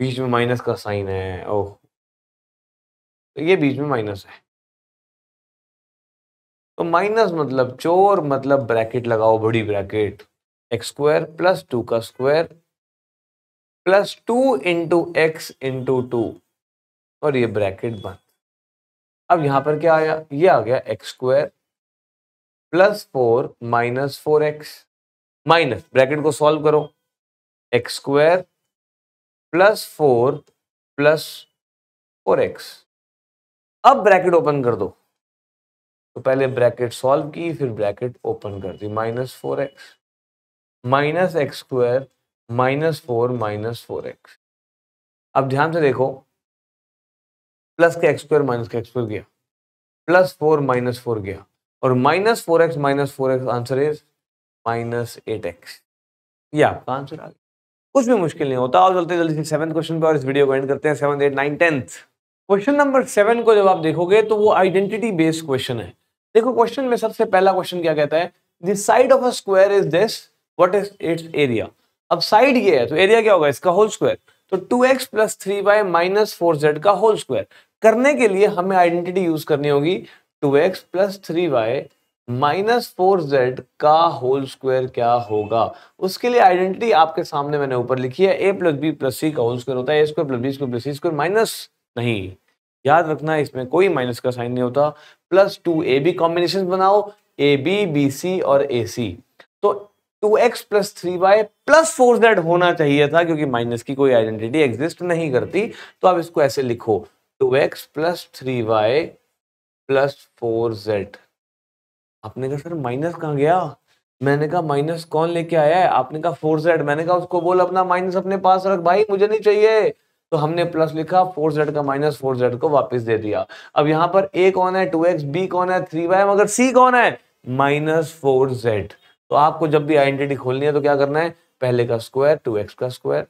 बीच में माइनस का साइन है ओह तो ये बीच में माइनस है तो माइनस मतलब चोर मतलब ब्रैकेट लगाओ बड़ी bracket x square plus two का square plus two into x into two और ये ब्रैकेट बंद अब यहां पर क्या आया ये आ गया x square plus four minus four x minus bracket को सॉल्व करो x square plus four plus four x अब ब्रैकेट ओपन कर दो तो पहले ब्रैकेट सॉल्व की फिर ब्रैकेट ओपन कर दी minus four x minus x square minus four minus four x अब ध्यान से देखो प्लस के एक्स स्क्वायर माइनस के एक्स स्क्वायर गया प्लस फोर माइनस फोर गया और minus four x minus four x answer is minus eight x ये आपका आंसर आ गया कुछ भी मुश्किल नहीं होता और चलते जल्दी सेवन क्वेश्चन पर इस वीडियो को एंड करते हैं seven eight nine tenth question number seven को जब आप देखोगे तो वो आइडेंटिटी बेस्ड क्वेश्चन है देखो क्वेश्चन में सबसे पहला क्वेश्चन क्या कहता है this side of a square is this what is its area अब साइड ये है तो एरिया क्या होगा इसका होल स्क्वायर तो two x plus three y minus four Z का होल स्क्वायर करने के लिए हमें आइडेंटिटी यूज करनी होगी two x plus three y minus four Z का होल स्क्वायर क्या होगा उसके लिए आइडेंटिटी आपके सामने मैंने ऊपर लिखी है a plus b plus c का होल स्क्वायर होता है a square plus b square plus c square minus नहीं याद रखना इसमें कोई माइनस का साइन नहीं होता plus two a b combination बनाओ ए बी बी सी और ए सी तो two x plus three y plus four z होना चाहिए था क्योंकि माइनस की कोई आइडेंटिटी एग्जिस्ट नहीं करती तो आप इसको ऐसे लिखो two x plus three y plus four z आपने कहा सर माइनस कहाँ गया मैंने कहा माइनस कौन लेके आया है आपने कहा फोर जेड मैंने कहा उसको बोल अपना माइनस अपने पास रख भाई मुझे नहीं चाहिए तो हमने प्लस लिखा फोर जेड का माइनस फोर जेड को वापस दे दिया अब यहाँ पर ए कौन है टू एक्स बी कौन है थ्री वाई मगर सी कौन है माइनस फोर जेड तो आपको जब भी आइडेंटिटी खोलनी है तो क्या करना है पहले का स्क्वायर टू एक्स का स्क्वायर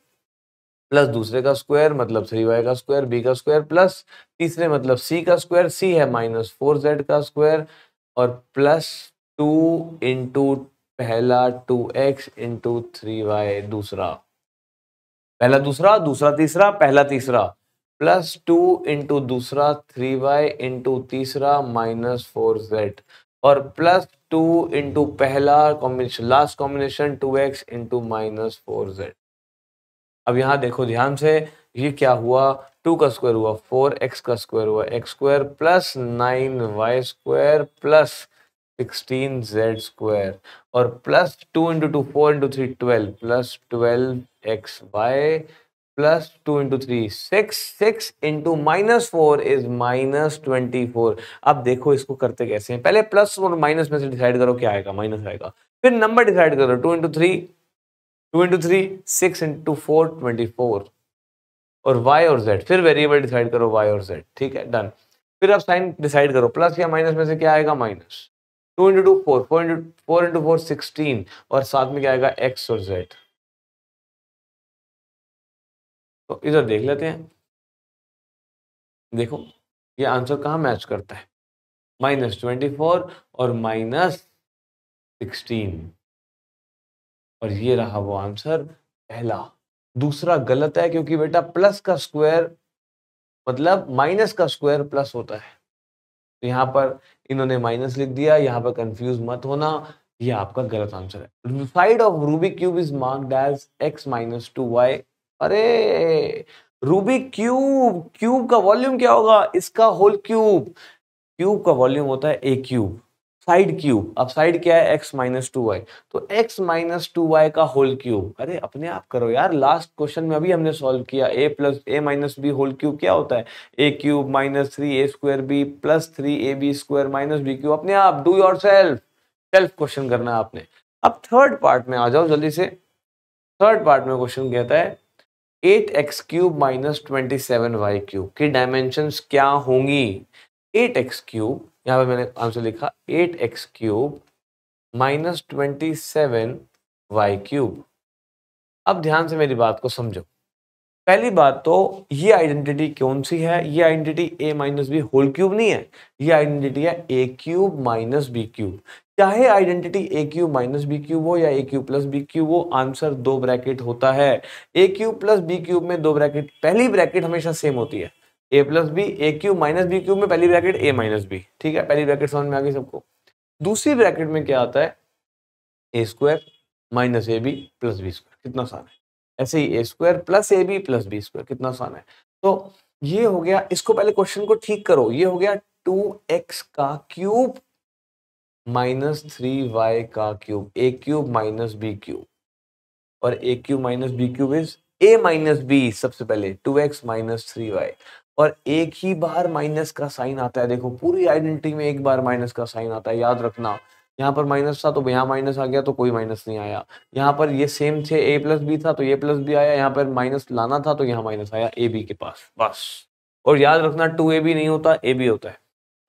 प्लस दूसरे का स्क्वायर मतलब थ्री वाई का स्क्वायर बी का स्क्वायर प्लस तीसरे मतलब सी का स्क्वायर सी है माइनस फोर जेड का स्क्वायर और प्लस टू इंटू पहला two x into three Y दूसरा पहला दूसरा दूसरा तीसरा पहला तीसरा प्लस टू इंटू दूसरा थ्री वाई इंटू तीसरा माइनस फोर जेड और प्लस टू इंटू पहला combination last combination to x into minus four z अब यहाँ देखो ध्यान से ये क्या हुआ टू का स्क्वायर हुआ फोर एक्स का स्क्वायर हुआ x square plus nine y square plus sixteen z square और plus two into two four into three twelve plus twelve x y plus two into three six six into minus four is minus twenty four अब देखो इसको करते कैसे हैं पहले plus और minus में से डिसाइड करो क्या आएगा माइनस आएगा फिर नंबर डिसाइड करो two into three two into three six into four twenty four और वाई और जेड फिर वेरिएबल डिसाइड करो वाई और जेड ठीक है डन फिर अब साइन डिसाइड करो प्लस या माइनस में से क्या आएगा minus two into two four four into four into four sixteen और साथ में क्या आएगा एक्स और जेड तो इधर देख लेते हैं देखो ये आंसर कहाँ मैच करता है माइनस ट्वेंटी फोर और माइनस सिक्सटीन और ये रहा वो आंसर पहला दूसरा गलत है क्योंकि बेटा प्लस का स्क्वायर मतलब माइनस का स्क्वायर प्लस होता है तो यहाँ पर इन्होंने माइनस लिख दिया यहाँ पर कंफ्यूज मत होना ये आपका गलत आंसर है side of Rubik cube is marked as x minus two y अरे रूबी क्यूब क्यूब का वॉल्यूम क्या होगा इसका होल क्यूब क्यूब का वॉल्यूम होता है ए क्यूब साइड क्यूब अब साइड क्या है एक्स माइनस टू वाई तो एक्स माइनस टू वाई का होल क्यूब अरे अपने आप करो यार लास्ट क्वेश्चन में अभी हमने सॉल्व किया a plus a minus b whole cube क्या होता है a cube minus three a square b plus three a b square minus b cube अपने आप do yourself self question करना है आपने अब थर्ड पार्ट में आ जाओ जल्दी से थर्ड पार्ट में क्वेश्चन कहता है eight x cube minus twenty seven y cube की डायमेंशन क्या होंगी एट एक्स क्यूब यहाँ पे मैंने आंसर लिखा eight x cube minus twenty seven y cube अब ध्यान से मेरी बात को समझो पहली बात तो ये आइडेंटिटी कौन सी है ये identity a minus b whole cube नहीं है ये आइडेंटिटी है a cube minus b cube चाहे identity a cube minus b cube हो या a cube plus b cube हो आंसर दो ब्रैकेट होता है a cube plus b cube में दो ब्रैकेट पहली ब्रैकेट हमेशा सेम होती है a plus b a cube minus b cube में पहली ब्रैकेट ए माइनस बी ठीक है पहली ब्रैकेट समझ में आ गई सबको दूसरी ब्रैकेट में क्या आता है a square minus a b plus b square कितना आसान है ऐसे ही a square plus a b plus b square कितना आसान है तो ये हो गया इसको पहले क्वेश्चन को ठीक करो ये हो गया टू एक्स का क्यूब माइनस थ्री वाई का cube a cube minus b cube और a cube minus b cube is a minus b सबसे पहले two x minus three y और एक ही बार माइनस का साइन आता है देखो पूरी आइडेंटिटी में एक बार माइनस का साइन आता है याद रखना यहाँ पर माइनस था तो यहाँ माइनस आ गया तो कोई माइनस नहीं आया यहाँ पर ये सेम थे ए प्लस बी था तो ए प्लस बी आया यहाँ पर माइनस लाना था तो यहाँ माइनस आया ए बी के पास बस और याद रखना टू ए बी नहीं होता ए बी होता है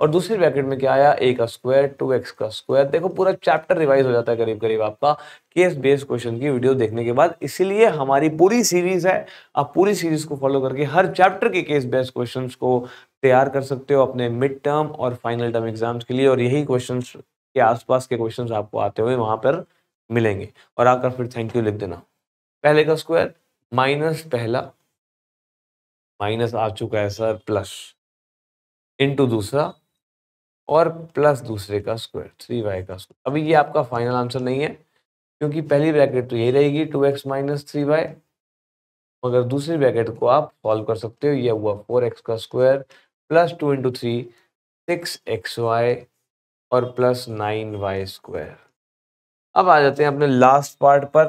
और दूसरी ब्रैकेट में क्या आया ए का स्क्वायर टू एक्स का स्क्वायर देखो पूरा चैप्टर रिवाइज हो जाता है करीब करीब आपका केस बेस्ड क्वेश्चन की वीडियो देखने के बाद इसीलिए हमारी पूरी सीरीज है आप पूरी सीरीज को फॉलो करके हर चैप्टर के केस बेस्ड क्वेश्चन को तैयार कर सकते हो अपने मिड टर्म और फाइनल टर्म एग्जाम्स के लिए और यही क्वेश्चन के आसपास के क्वेश्चन आपको आते हुए वहां पर मिलेंगे और आकर फिर थैंक यू लिख देना पहले का स्क्वायर माइनस पहला माइनस आ चुका है सर प्लस इनटू दूसरा और प्लस दूसरे का स्क्वायर थ्री वाई का स्क्वायर अभी ये आपका फाइनल आंसर नहीं है क्योंकि पहली ब्रैकेट तो यही रहेगी two x minus three y मगर दूसरी ब्रैकेट को आप सॉल्व कर सकते हो यह हुआ फोर एक्स का square plus two into three six x y और प्लस नाइन वाई स्क्वायर अब आ जाते हैं अपने लास्ट पार्ट पर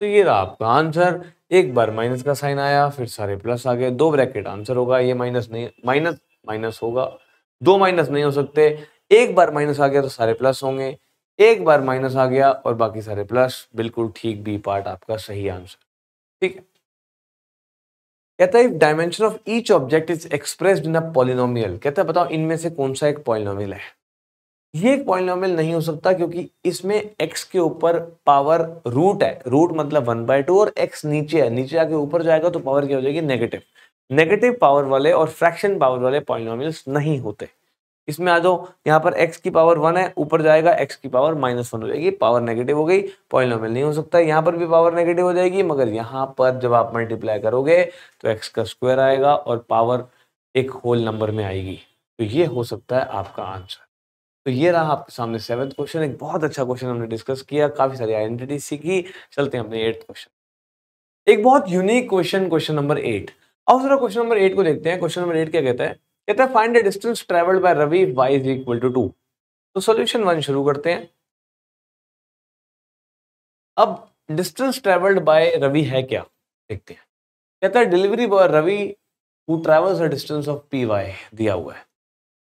तो ये रहा आपका आंसर एक बार माइनस का साइन आया फिर सारे प्लस आ गए दो ब्रैकेट आंसर होगा ये माइनस नहीं माइनस माइनस होगा दो माइनस नहीं हो सकते एक बार माइनस आ गया तो सारे प्लस होंगे एक बार माइनस आ गया और बाकी सारे प्लस बिल्कुल ठीक बी पार्ट आपका सही आंसर ठीक है कहता है dimension of each object is express in a polynomial कहता है बताओ इनमें से कौन सा एक पॉलिनोमियल है ये एक पॉलिनोमियल नहीं हो सकता क्योंकि इसमें एक्स के ऊपर पावर रूट है रूट मतलब वन बाय टू और एक्स नीचे है नीचे आके ऊपर जाएगा तो पावर क्या हो जाएगी नेगेटिव नेगेटिव पावर वाले और फ्रैक्शन पावर वाले पॉलिनोमियल्स नहीं होते इसमें आ जाओ यहाँ पर x की पावर वन है ऊपर जाएगा x की पावर माइनस वन हो जाएगी पावर नेगेटिव हो गई पॉइनोमियल नहीं हो सकता यहाँ पर भी पावर नेगेटिव हो जाएगी मगर यहाँ पर जब आप मल्टीप्लाई करोगे तो x का स्क्वायर आएगा और पावर एक होल नंबर में आएगी तो ये हो सकता है आपका आंसर तो ये रहा आपके सामने सेवन्थ क्वेश्चन एक बहुत अच्छा क्वेश्चन हमने डिस्कस किया काफी सारी आइडेंटिटी सीखी चलते हैं अपने एट्थ क्वेश्चन एक बहुत unique question question number eight अब जरा क्वेश्चन नंबर एट को देखते हैं क्वेश्चन नंबर एट क्या कहता है कहता है find the distance travelled by Ravi y is equal to two तो सोल्यूशन वन शुरू करते हैं अब डिस्टेंस ट्रेवल्ड बाय रवि है क्या देखते हैं कहता है delivery boy Ravi who travels a distance of p y दिया हुआ है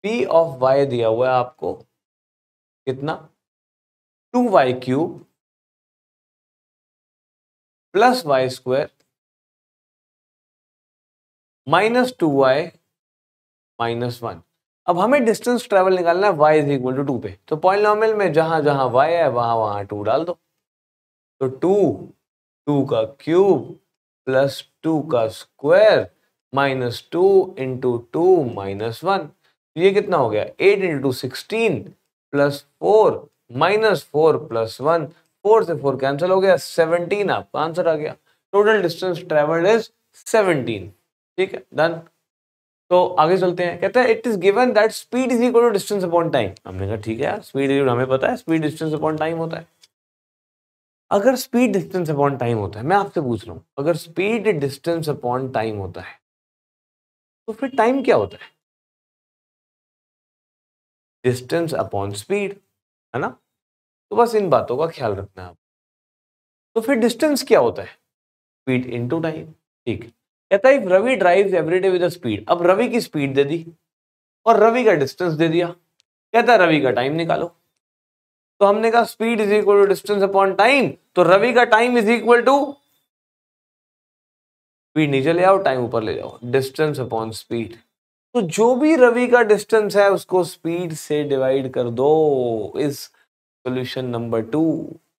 पी ऑफ वाई दिया हुआ है आपको कितना two y cube plus y square minus two y minus one अब हमें डिस्टेंस ट्रेवल निकालना है y is equal to two पे तो पॉइंट में जहां जहां वाई है वहां वहां टू डाल दो तो टू टू का क्यूब प्लस टू का square minus two into two minus one तो ये कितना हो गया eight into two sixteen plus four minus four plus one four से फोर कैंसिल हो गया सेवनटीन आपका आंसर आ गया total distance travelled is seventeen ठीक है डन तो आगे चलते हैं कहते हैं it is given that speed is equal to distance upon time हमने कहा ठीक है यार स्पीड हमें पता है स्पीड डिस्टेंस अपॉन टाइम होता है अगर स्पीड डिस्टेंस अपॉन टाइम होता है मैं आपसे पूछ रहा हूं अगर स्पीड डिस्टेंस अपॉन टाइम होता है तो फिर टाइम क्या होता है डिस्टेंस अपॉन स्पीड है ना तो बस इन बातों का ख्याल रखना है आप तो फिर डिस्टेंस क्या होता है स्पीड इनटू टाइम ठीक है कहता है Ravi every day with speed अब रवि की स्पीड दे दी और रवि का डिस्टेंस दे दिया कहता है रवि का टाइम निकालो तो हमने कहा speed is equal to distance upon time तो रवि का time is equal to speed नीचे ले आओ टाइम ऊपर ले जाओ डिस्टेंस अपॉन स्पीड तो जो भी रवि का डिस्टेंस है उसको स्पीड से डिवाइड कर दो इस सोल्यूशन नंबर टू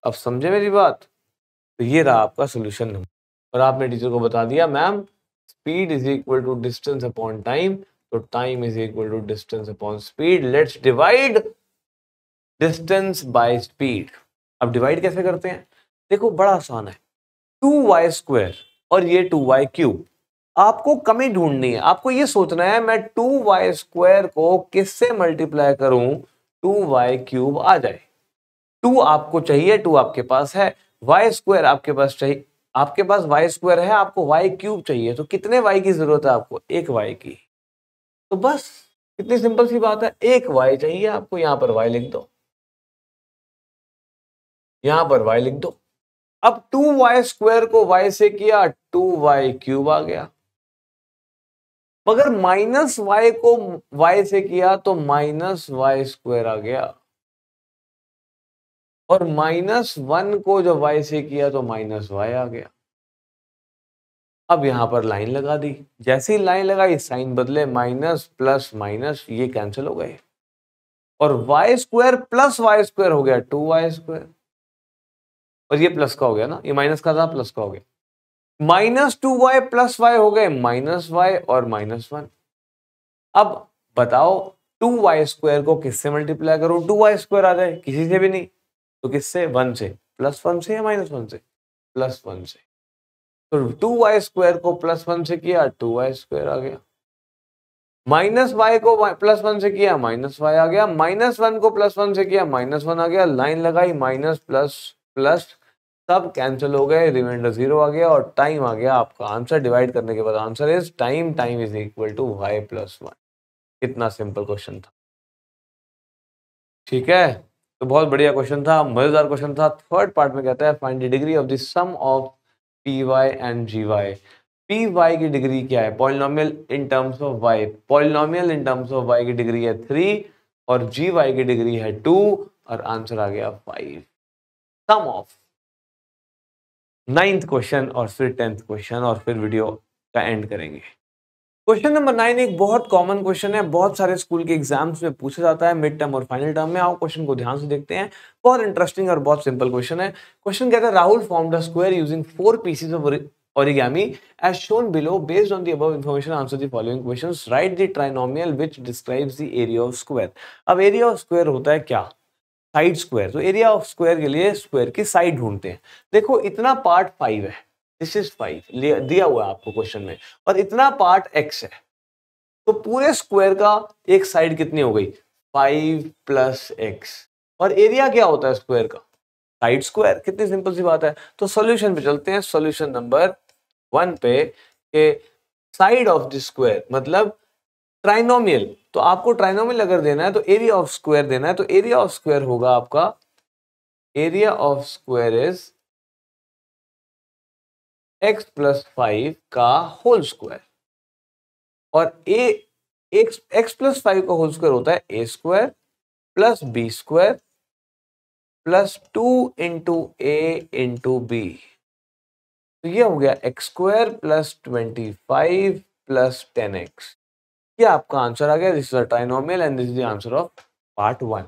अब समझे मेरी बात तो ये रहा आपका सोल्यूशन नंबर और आपने टीचर को बता दिया ma'am speed is equal to distance upon time so time is equal to distance upon speed let's divide distance by speed अब डिवाइड कैसे करते हैं देखो बड़ा आसान है टू वाई स्क्वायर और ये टू वाई क्यूब आपको कमी ढूंढनी है आपको ये सोचना है मैं टू वाई स्क्वायर को किससे मल्टीप्लाई करूं टू वाई क्यूब आ जाए टू आपको चाहिए टू आपके पास है वाई स्क्वायर आपके पास चाहिए आपके पास वाई स्क्वायर है आपको वाई क्यूब चाहिए तो कितने वाई की जरूरत है आपको एक वाई की तो बस कितनी सिंपल सी बात है एक वाई चाहिए आपको यहां पर वाई लिख दो यहां पर वाई लिख दो अब टू वाई स्क्वायर को वाई से किया टू वाई क्यूब आ गया मगर माइनस वाई को वाई से किया तो माइनस वाई स्क्वायर आ गया और माइनस वन को जब वाई से किया तो माइनस वाई आ गया अब यहां पर लाइन लगा दी जैसे ही लाइन लगाई साइन बदले माइनस प्लस माइनस ये कैंसिल हो गए और y square plus y square हो गया टू वाई स्क्वायर और ये प्लस का हो गया ना ये माइनस का था प्लस का हो गया minus two y plus y हो गए माइनस वाई और माइनस वन अब बताओ टू वाई स्क्वायर को किससे मल्टीप्लाई करो टू वाई स्क्वायर आ जाए किसी से भी नहीं तो किससे वन से प्लस वन से या माइनस वन से प्लस वन से तो टू वाई स्क्वायर को प्लस वन से किया टू वाई स्क्वायर आ गया माइनस वाई को प्लस वन से किया माइनस वाई आ गया माइनस वन को प्लस वन से किया माइनस वन आ गया लाइन लगाई माइनस प्लस प्लस सब कैंसिल हो गए रिमाइंडर जीरो आ गया और टाइम आ गया आपका आंसर डिवाइड करने के बाद answer is time time is equal to y plus one कितना सिंपल क्वेश्चन था ठीक है तो बहुत बढ़िया क्वेश्चन था मजेदार क्वेश्चन था थर्ड पार्ट में कहता है find the degree of the sum of p y and g y p y की डिग्री क्या है polynomial in terms of y polynomial in terms of y की डिग्री है थ्री और जी वाई की डिग्री है टू और answer आ गया five sum of ninth question और फिर टेंथ क्वेश्चन और फिर वीडियो का एंड करेंगे क्वेश्चन नंबर नाइन एक बहुत कॉमन क्वेश्चन है बहुत सारे स्कूल के एग्जाम्स में पूछा जाता है मिड टर्म और फाइनल टर्म में आओ क्वेश्चन को ध्यान से देखते हैं बहुत इंटरेस्टिंग और बहुत सिंपल क्वेश्चन है क्वेश्चन कहता है Rahul form the square using four pieces of origami has shown below based on the अब information answer the following question write the trinomial which describes the area of square अब area of square होता है क्या side square तो area of square के लिए square की side ढूंढते हैं देखो इतना पार्ट फाइव है दिस इज फाइव दिया हुआ है आपको क्वेश्चन में और इतना पार्ट एक्स है तो पूरे स्क्वायर का एक साइड कितनी हो गई फाइव प्लस एक्स और एरिया क्या होता है स्क्वायर का साइड स्क्वायर कितनी सिंपल सी बात है तो सॉल्यूशन पे चलते हैं सॉल्यूशन नंबर वन पे के साइड ऑफ द स्क्वायर मतलब ट्राइनोमियल तो आपको ट्राइनोमियल अगर देना है तो एरिया ऑफ स्क्वायर देना है तो एरिया ऑफ स्क्वायर होगा आपका area of square is x plus five का होल स्क्वायर और a x x plus five का होल स्क्वायर होता है a square plus b square plus two into a into b तो ये हो गया x square plus twenty five plus ten x ये आपका आंसर आ गया this is a trinomial and this is the answer of part one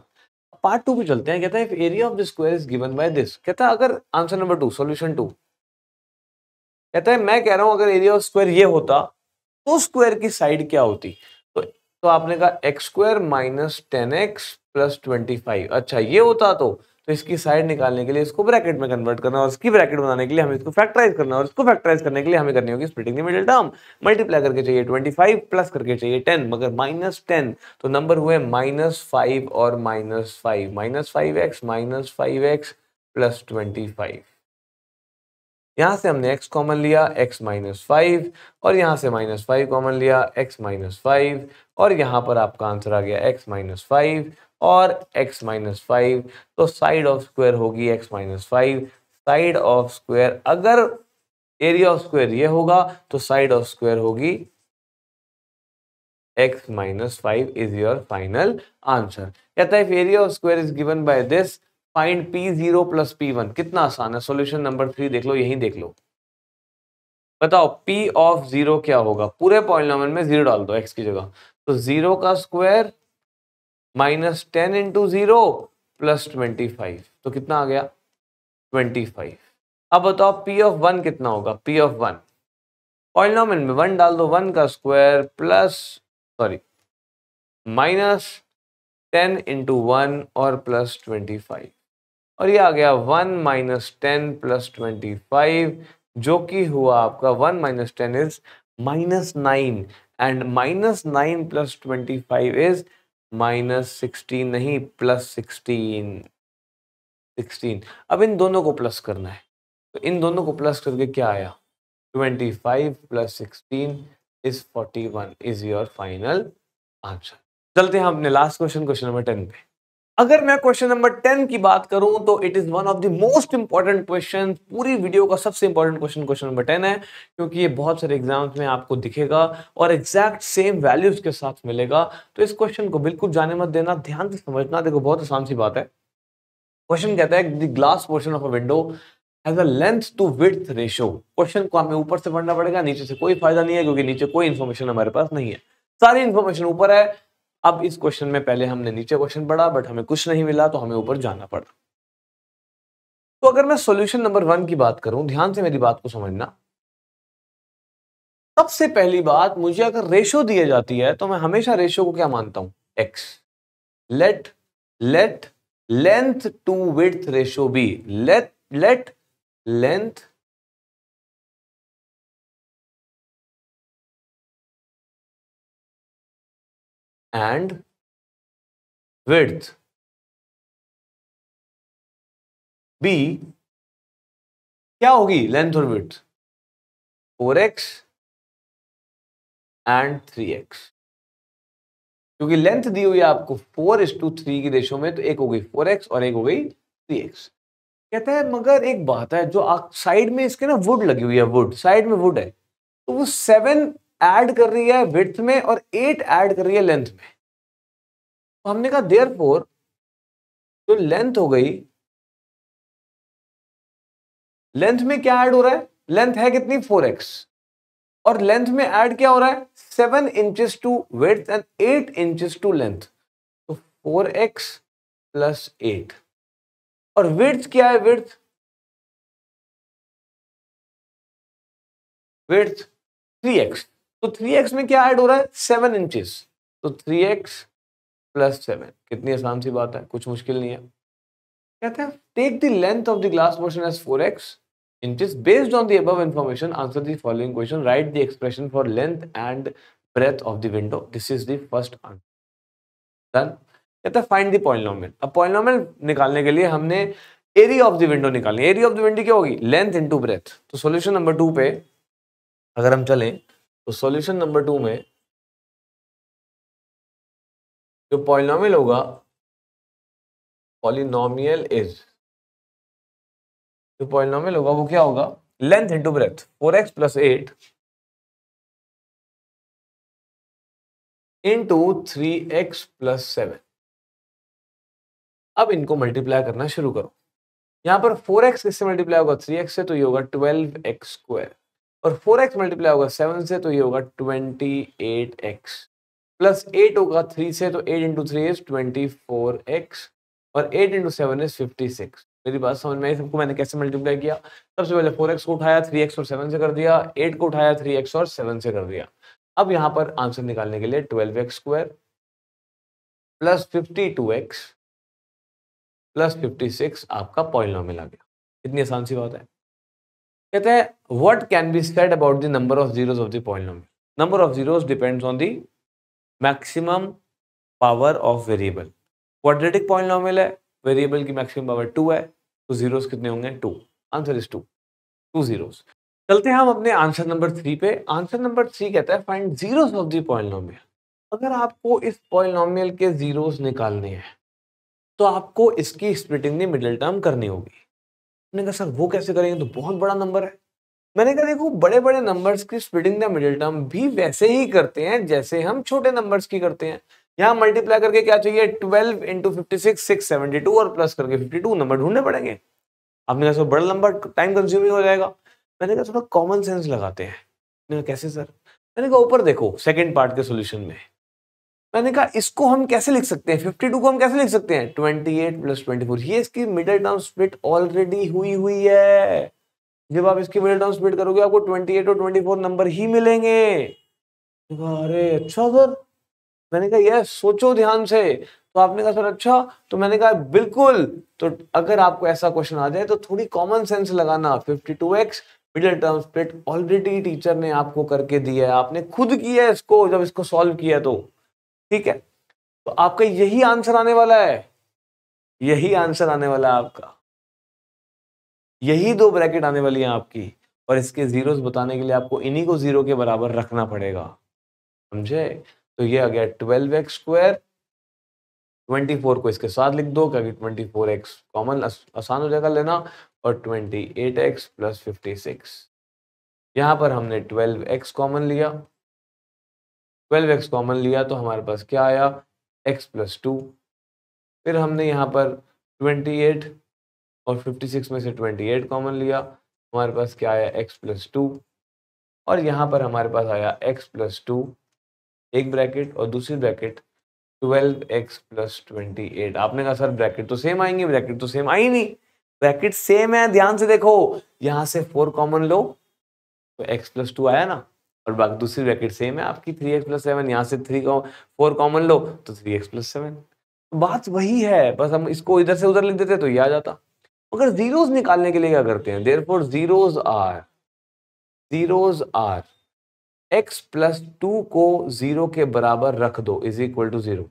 part two भी चलते हैं कहता है if area of the square is given by this कहता है अगर answer number two solution two कहता है मैं कह रहा हूं अगर एरिया ऑफ स्क्वायर ये होता तो स्क्वायर की साइड क्या होती तो तो आपने कहा x square minus ten x plus twenty five अच्छा ये होता तो तो इसकी साइड निकालने के लिए इसको ब्रैकेट में कन्वर्ट करना और इसकी ब्रैकेट बनाने के लिए हमें इसको फैक्टराइज करना और इसको फैक्टराइज करने के लिए हमें करनी होगी splitting the middle term multiply करके चाहिए ट्वेंटी फाइव प्लस करके चाहिए टेन मगर माइनस टेन तो नंबर हुए माइनस फाइव और minus five minus five x minus five x plus twenty five यहाँ से हमने x कॉमन लिया x माइनस फाइव और यहाँ से माइनस फाइव कॉमन लिया x माइनस फाइव और यहाँ पर आपका आंसर आ गया x माइनस फाइव और x माइनस फाइव तो साइड ऑफ स्क्वायर होगी x minus five side of square अगर एरिया ऑफ स्क्वायर ये होगा तो साइड ऑफ स्क्वायर होगी x minus five is your final answer कहता है area of square is given by this find p zero plus p one कितना आसान है सोल्यूशन नंबर थ्री देख लो यही देख लो बताओ p ऑफ जीरो क्या होगा पूरे पॉइंट में जीरो डाल दो x की जगह तो जीरो का square minus ten into zero plus twenty five तो कितना आ गया ट्वेंटी फाइव अब बताओ p ऑफ वन कितना होगा p ऑफ वन पॉइंट में वन डाल दो वन का square plus sorry minus ten into one और प्लस ट्वेंटी फाइव और ये आ गया one minus ten plus twenty five जो कि हुआ आपका one minus ten is minus nine and minus nine plus twenty five is minus sixteen नहीं प्लस सिक्सटीन सिक्सटीन अब इन दोनों को प्लस करना है तो इन दोनों को प्लस करके क्या आया twenty five plus sixteen is forty one is your final answer चलते हैं अपने last question question number ten पे अगर मैं क्वेश्चन नंबर टेन की बात करूं तो it is one of the most important question पूरी वीडियो का सबसे important question question number ten है क्योंकि ये बहुत सारे एग्जाम्स में आपको दिखेगा और एग्जैक्ट सेम वैल्यूज के साथ मिलेगा तो इस क्वेश्चन को बिल्कुल जाने मत देना ध्यान से समझना देखो बहुत आसान सी बात है क्वेश्चन कहता है the glass portion of a window has a length to width ratio question को हमें ऊपर से पढ़ना पड़ेगा नीचे से कोई फायदा नहीं है क्योंकि नीचे कोई इन्फॉर्मेशन हमारे पास नहीं है सारी इन्फॉर्मेशन ऊपर है अब इस क्वेश्चन में पहले हमने नीचे क्वेश्चन पढ़ा बट हमें कुछ नहीं मिला तो हमें ऊपर जाना पड़ा तो अगर मैं सॉल्यूशन नंबर वन की बात करूं ध्यान से मेरी बात को समझना सबसे पहली बात मुझे अगर रेशो दी जाती है तो मैं हमेशा रेशो को क्या मानता हूं x let let length to width ratio be let let length and width. B क्या होगी लेंथ और width four x and three x क्योंकि लेंथ दी हुई है आपको फोर इस टू थ्री की रेशो में तो एक हो गई फोर एक्स और एक हो गई थ्री एक्स कहता है मगर एक बात है जो साइड में इसके ना वुड लगी हुई है वुड साइड में वुड है तो वो सेवन ऐड कर रही है विथ में और एट ऐड कर रही है लेंथ में तो हमने कहा देयर फोर जो लेंथ हो गई लेंथ में क्या ऐड हो रहा है लेंथ है कितनी फोर एक्स और लेंथ में ऐड क्या हो रहा है seven inches to width and eight inches to length तो फोर एक्स प्लस एट और विथ क्या है विथ विथ थ्री एक्स तो थ्री एक्स में क्या ऐड हो रहा है सेवन इंचेस तो थ्री एक्स प्लस सेवन कितनी आसान सी बात है कुछ मुश्किल नहीं है कहते हैं take the length of the glass portion as four x inches based on the above information answer the following question write the expression for length and breadth of the window this is the first answer done कहता है find the polynomial अब polynomial निकालने के लिए हमने area of the window निकालनी area of the window क्या होगी लेंथ इनटू ब्रेथ तो सॉल्यूशन नंबर टू पे अगर हम चलें तो सॉल्यूशन नंबर टू में जो पॉलिनॉमियल होगा पॉलिनॉमियल इज जो पॉलिनॉमियल होगा वो क्या होगा length into breadth four x plus eight into three x plus seven अब इनको मल्टीप्लाई करना शुरू करो यहां पर फोर एक्स किससे मल्टीप्लाई होगा थ्री एक्स से तो ये होगा ट्वेल्व एक्स स्क्वायर और फोर एक्स मल्टीप्लाई होगा सेवन से तो ये होगा twenty eight x plus eight होगा थ्री से तो eight into three is twenty four x और eight into seven is fifty six मेरी बात समझ में आई सबको मैंने कैसे मल्टीप्लाई किया सबसे पहले फोर एक्स को उठाया थ्री एक्स और सेवन से कर दिया एट को उठाया थ्री एक्स और सेवन से कर दिया अब यहाँ पर आंसर निकालने के लिए twelve x square plus fifty two x plus fifty six आपका पॉइनॉमिल आ गया इतनी आसान सी बात है कहते हैं what can be said about the number of zeros of the polynomial number of zeros depends on the maximum power of variable quadratic polynomial है variable की मैक्सिमम पावर टू है तो जीरोस कितने होंगे two answer is two two zeros चलते हैं हम अपने आंसर नंबर थ्री पे आंसर नंबर थ्री कहता है find zeros of the polynomial अगर आपको इस पॉलिनोमियल के जीरोस निकालने हैं तो आपको इसकी स्प्लिटिंग दी मिडिल टर्म करनी होगी मैंने कहा सर वो कैसे करेंगे तो बहुत बड़ा नंबर है मैंने कहा देखो बड़े बड़े नंबर्स की स्प्लिटिंग द मिडिल टर्म भी वैसे ही करते हैं जैसे हम छोटे नंबर्स की करते हैं यहाँ मल्टीप्लाई करके क्या चाहिए twelve into fifty six six seventy two और प्लस करके फिफ्टी टू नंबर ढूंढने पड़ेंगे आपने कहा सर बड़ा नंबर टाइम कंज्यूमिंग हो जाएगा मैंने कहा थोड़ा कॉमन सेंस लगाते हैं मैंने कैसे सर मैंने कहा ऊपर देखो सेकेंड पार्ट के सोल्यूशन में मैंने कहा इसको हम कैसे लिख सकते हैं फिफ्टी टू को हम कैसे लिख सकते हैं twenty eight plus twenty four ये इसकी मिडिल टर्म स्प्लिट ऑलरेडी हुई हुई है जब आप इसकी मिडिल टर्म स्प्लिट करोगे आपको ट्वेंटी एट और ट्वेंटी फोर नंबर ही मिलेंगे अरे अच्छा सर मैंने कहा यह सोचो ध्यान से तो आपने कहा सर अच्छा तो मैंने कहा बिल्कुल तो अगर आपको ऐसा क्वेश्चन आ जाए तो थोड़ी कॉमन सेंस लगाना fifty two x middle term split already teacher ने आपको करके दिया है आपने खुद किया है इसको जब इसको सॉल्व किया तो ठीक है तो आपका यही आंसर आने वाला है यही आंसर आने वाला है आपका यही दो ब्रैकेट आने वाली है आपकी और इसके जीरोस बताने के लिए आपको इन्हीं को जीरो के बराबर रखना पड़ेगा समझे तो ये आ गया twelve x square twenty four को इसके साथ लिख दो क्योंकि ट्वेंटी फोर एक्स कॉमन आसान हो जाएगा लेना और twenty eight x plus fifty six यहाँ पर हमने ट्वेल्व एक्स कॉमन लिया ट्वेल्व एक्स कॉमन लिया तो हमारे पास क्या आया एक्स प्लस टू फिर हमने यहाँ पर ट्वेंटी एट और फिफ्टी सिक्स में से ट्वेंटी एट कॉमन लिया हमारे पास क्या आया एक्स प्लस टू और यहाँ पर हमारे पास आया एक्स प्लस टू एक ब्रैकेट और दूसरी bracket twelve x plus twenty eight आपने कहा सर ब्रैकेट तो सेम आएंगे ब्रैकेट तो सेम आई नहीं ब्रैकेट सेम है ध्यान से देखो यहाँ से फोर कॉमन लो तो एक्स प्लस टू आया ना और बाकी दूसरी ब्रैकेट सेम है आपकी थ्री एक्स प्लस सेवन यहाँ से थ्री फोर कॉमन लो तो थ्री एक्स प्लस सेवन बात वही है बस हम इसको इधर से उधर लिख देते तो ये आ जाता मगर जीरोज निकालने के लिए क्या करते हैं there four zeros are zeros are x plus two को जीरो के बराबर रख दो इज इक्वल टू जीरो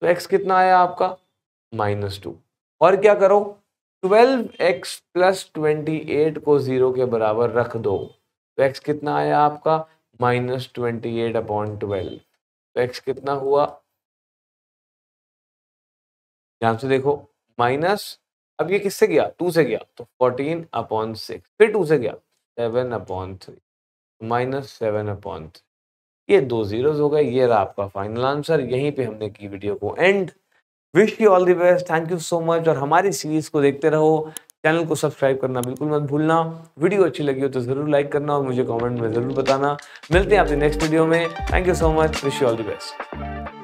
तो एक्स कितना आया आपका माइनस टू और क्या करो twelve x plus twenty eight को ज़ीरो के बराबर रख दो तो एक्स कितना आया आपका minus twenty eight upon twelve तो एक्स कितना हुआ ध्यान से देखो माइनस अब ये किससे गया टू से गया तो फोर्टीन अपॉन सिक्स फिर टू से गया seven upon three minus seven upon three ये दो जीरोस हो गए ये रहा आपका फाइनल आंसर यहीं पे हमने की वीडियो को and wish you all the best thank you so much और हमारी सीरीज को देखते रहो चैनल को सब्सक्राइब करना बिल्कुल मत भूलना वीडियो अच्छी लगी हो तो ज़रूर लाइक करना और मुझे कमेंट में ज़रूर बताना मिलते हैं आपसे नेक्स्ट वीडियो में thank you so much wish you all the best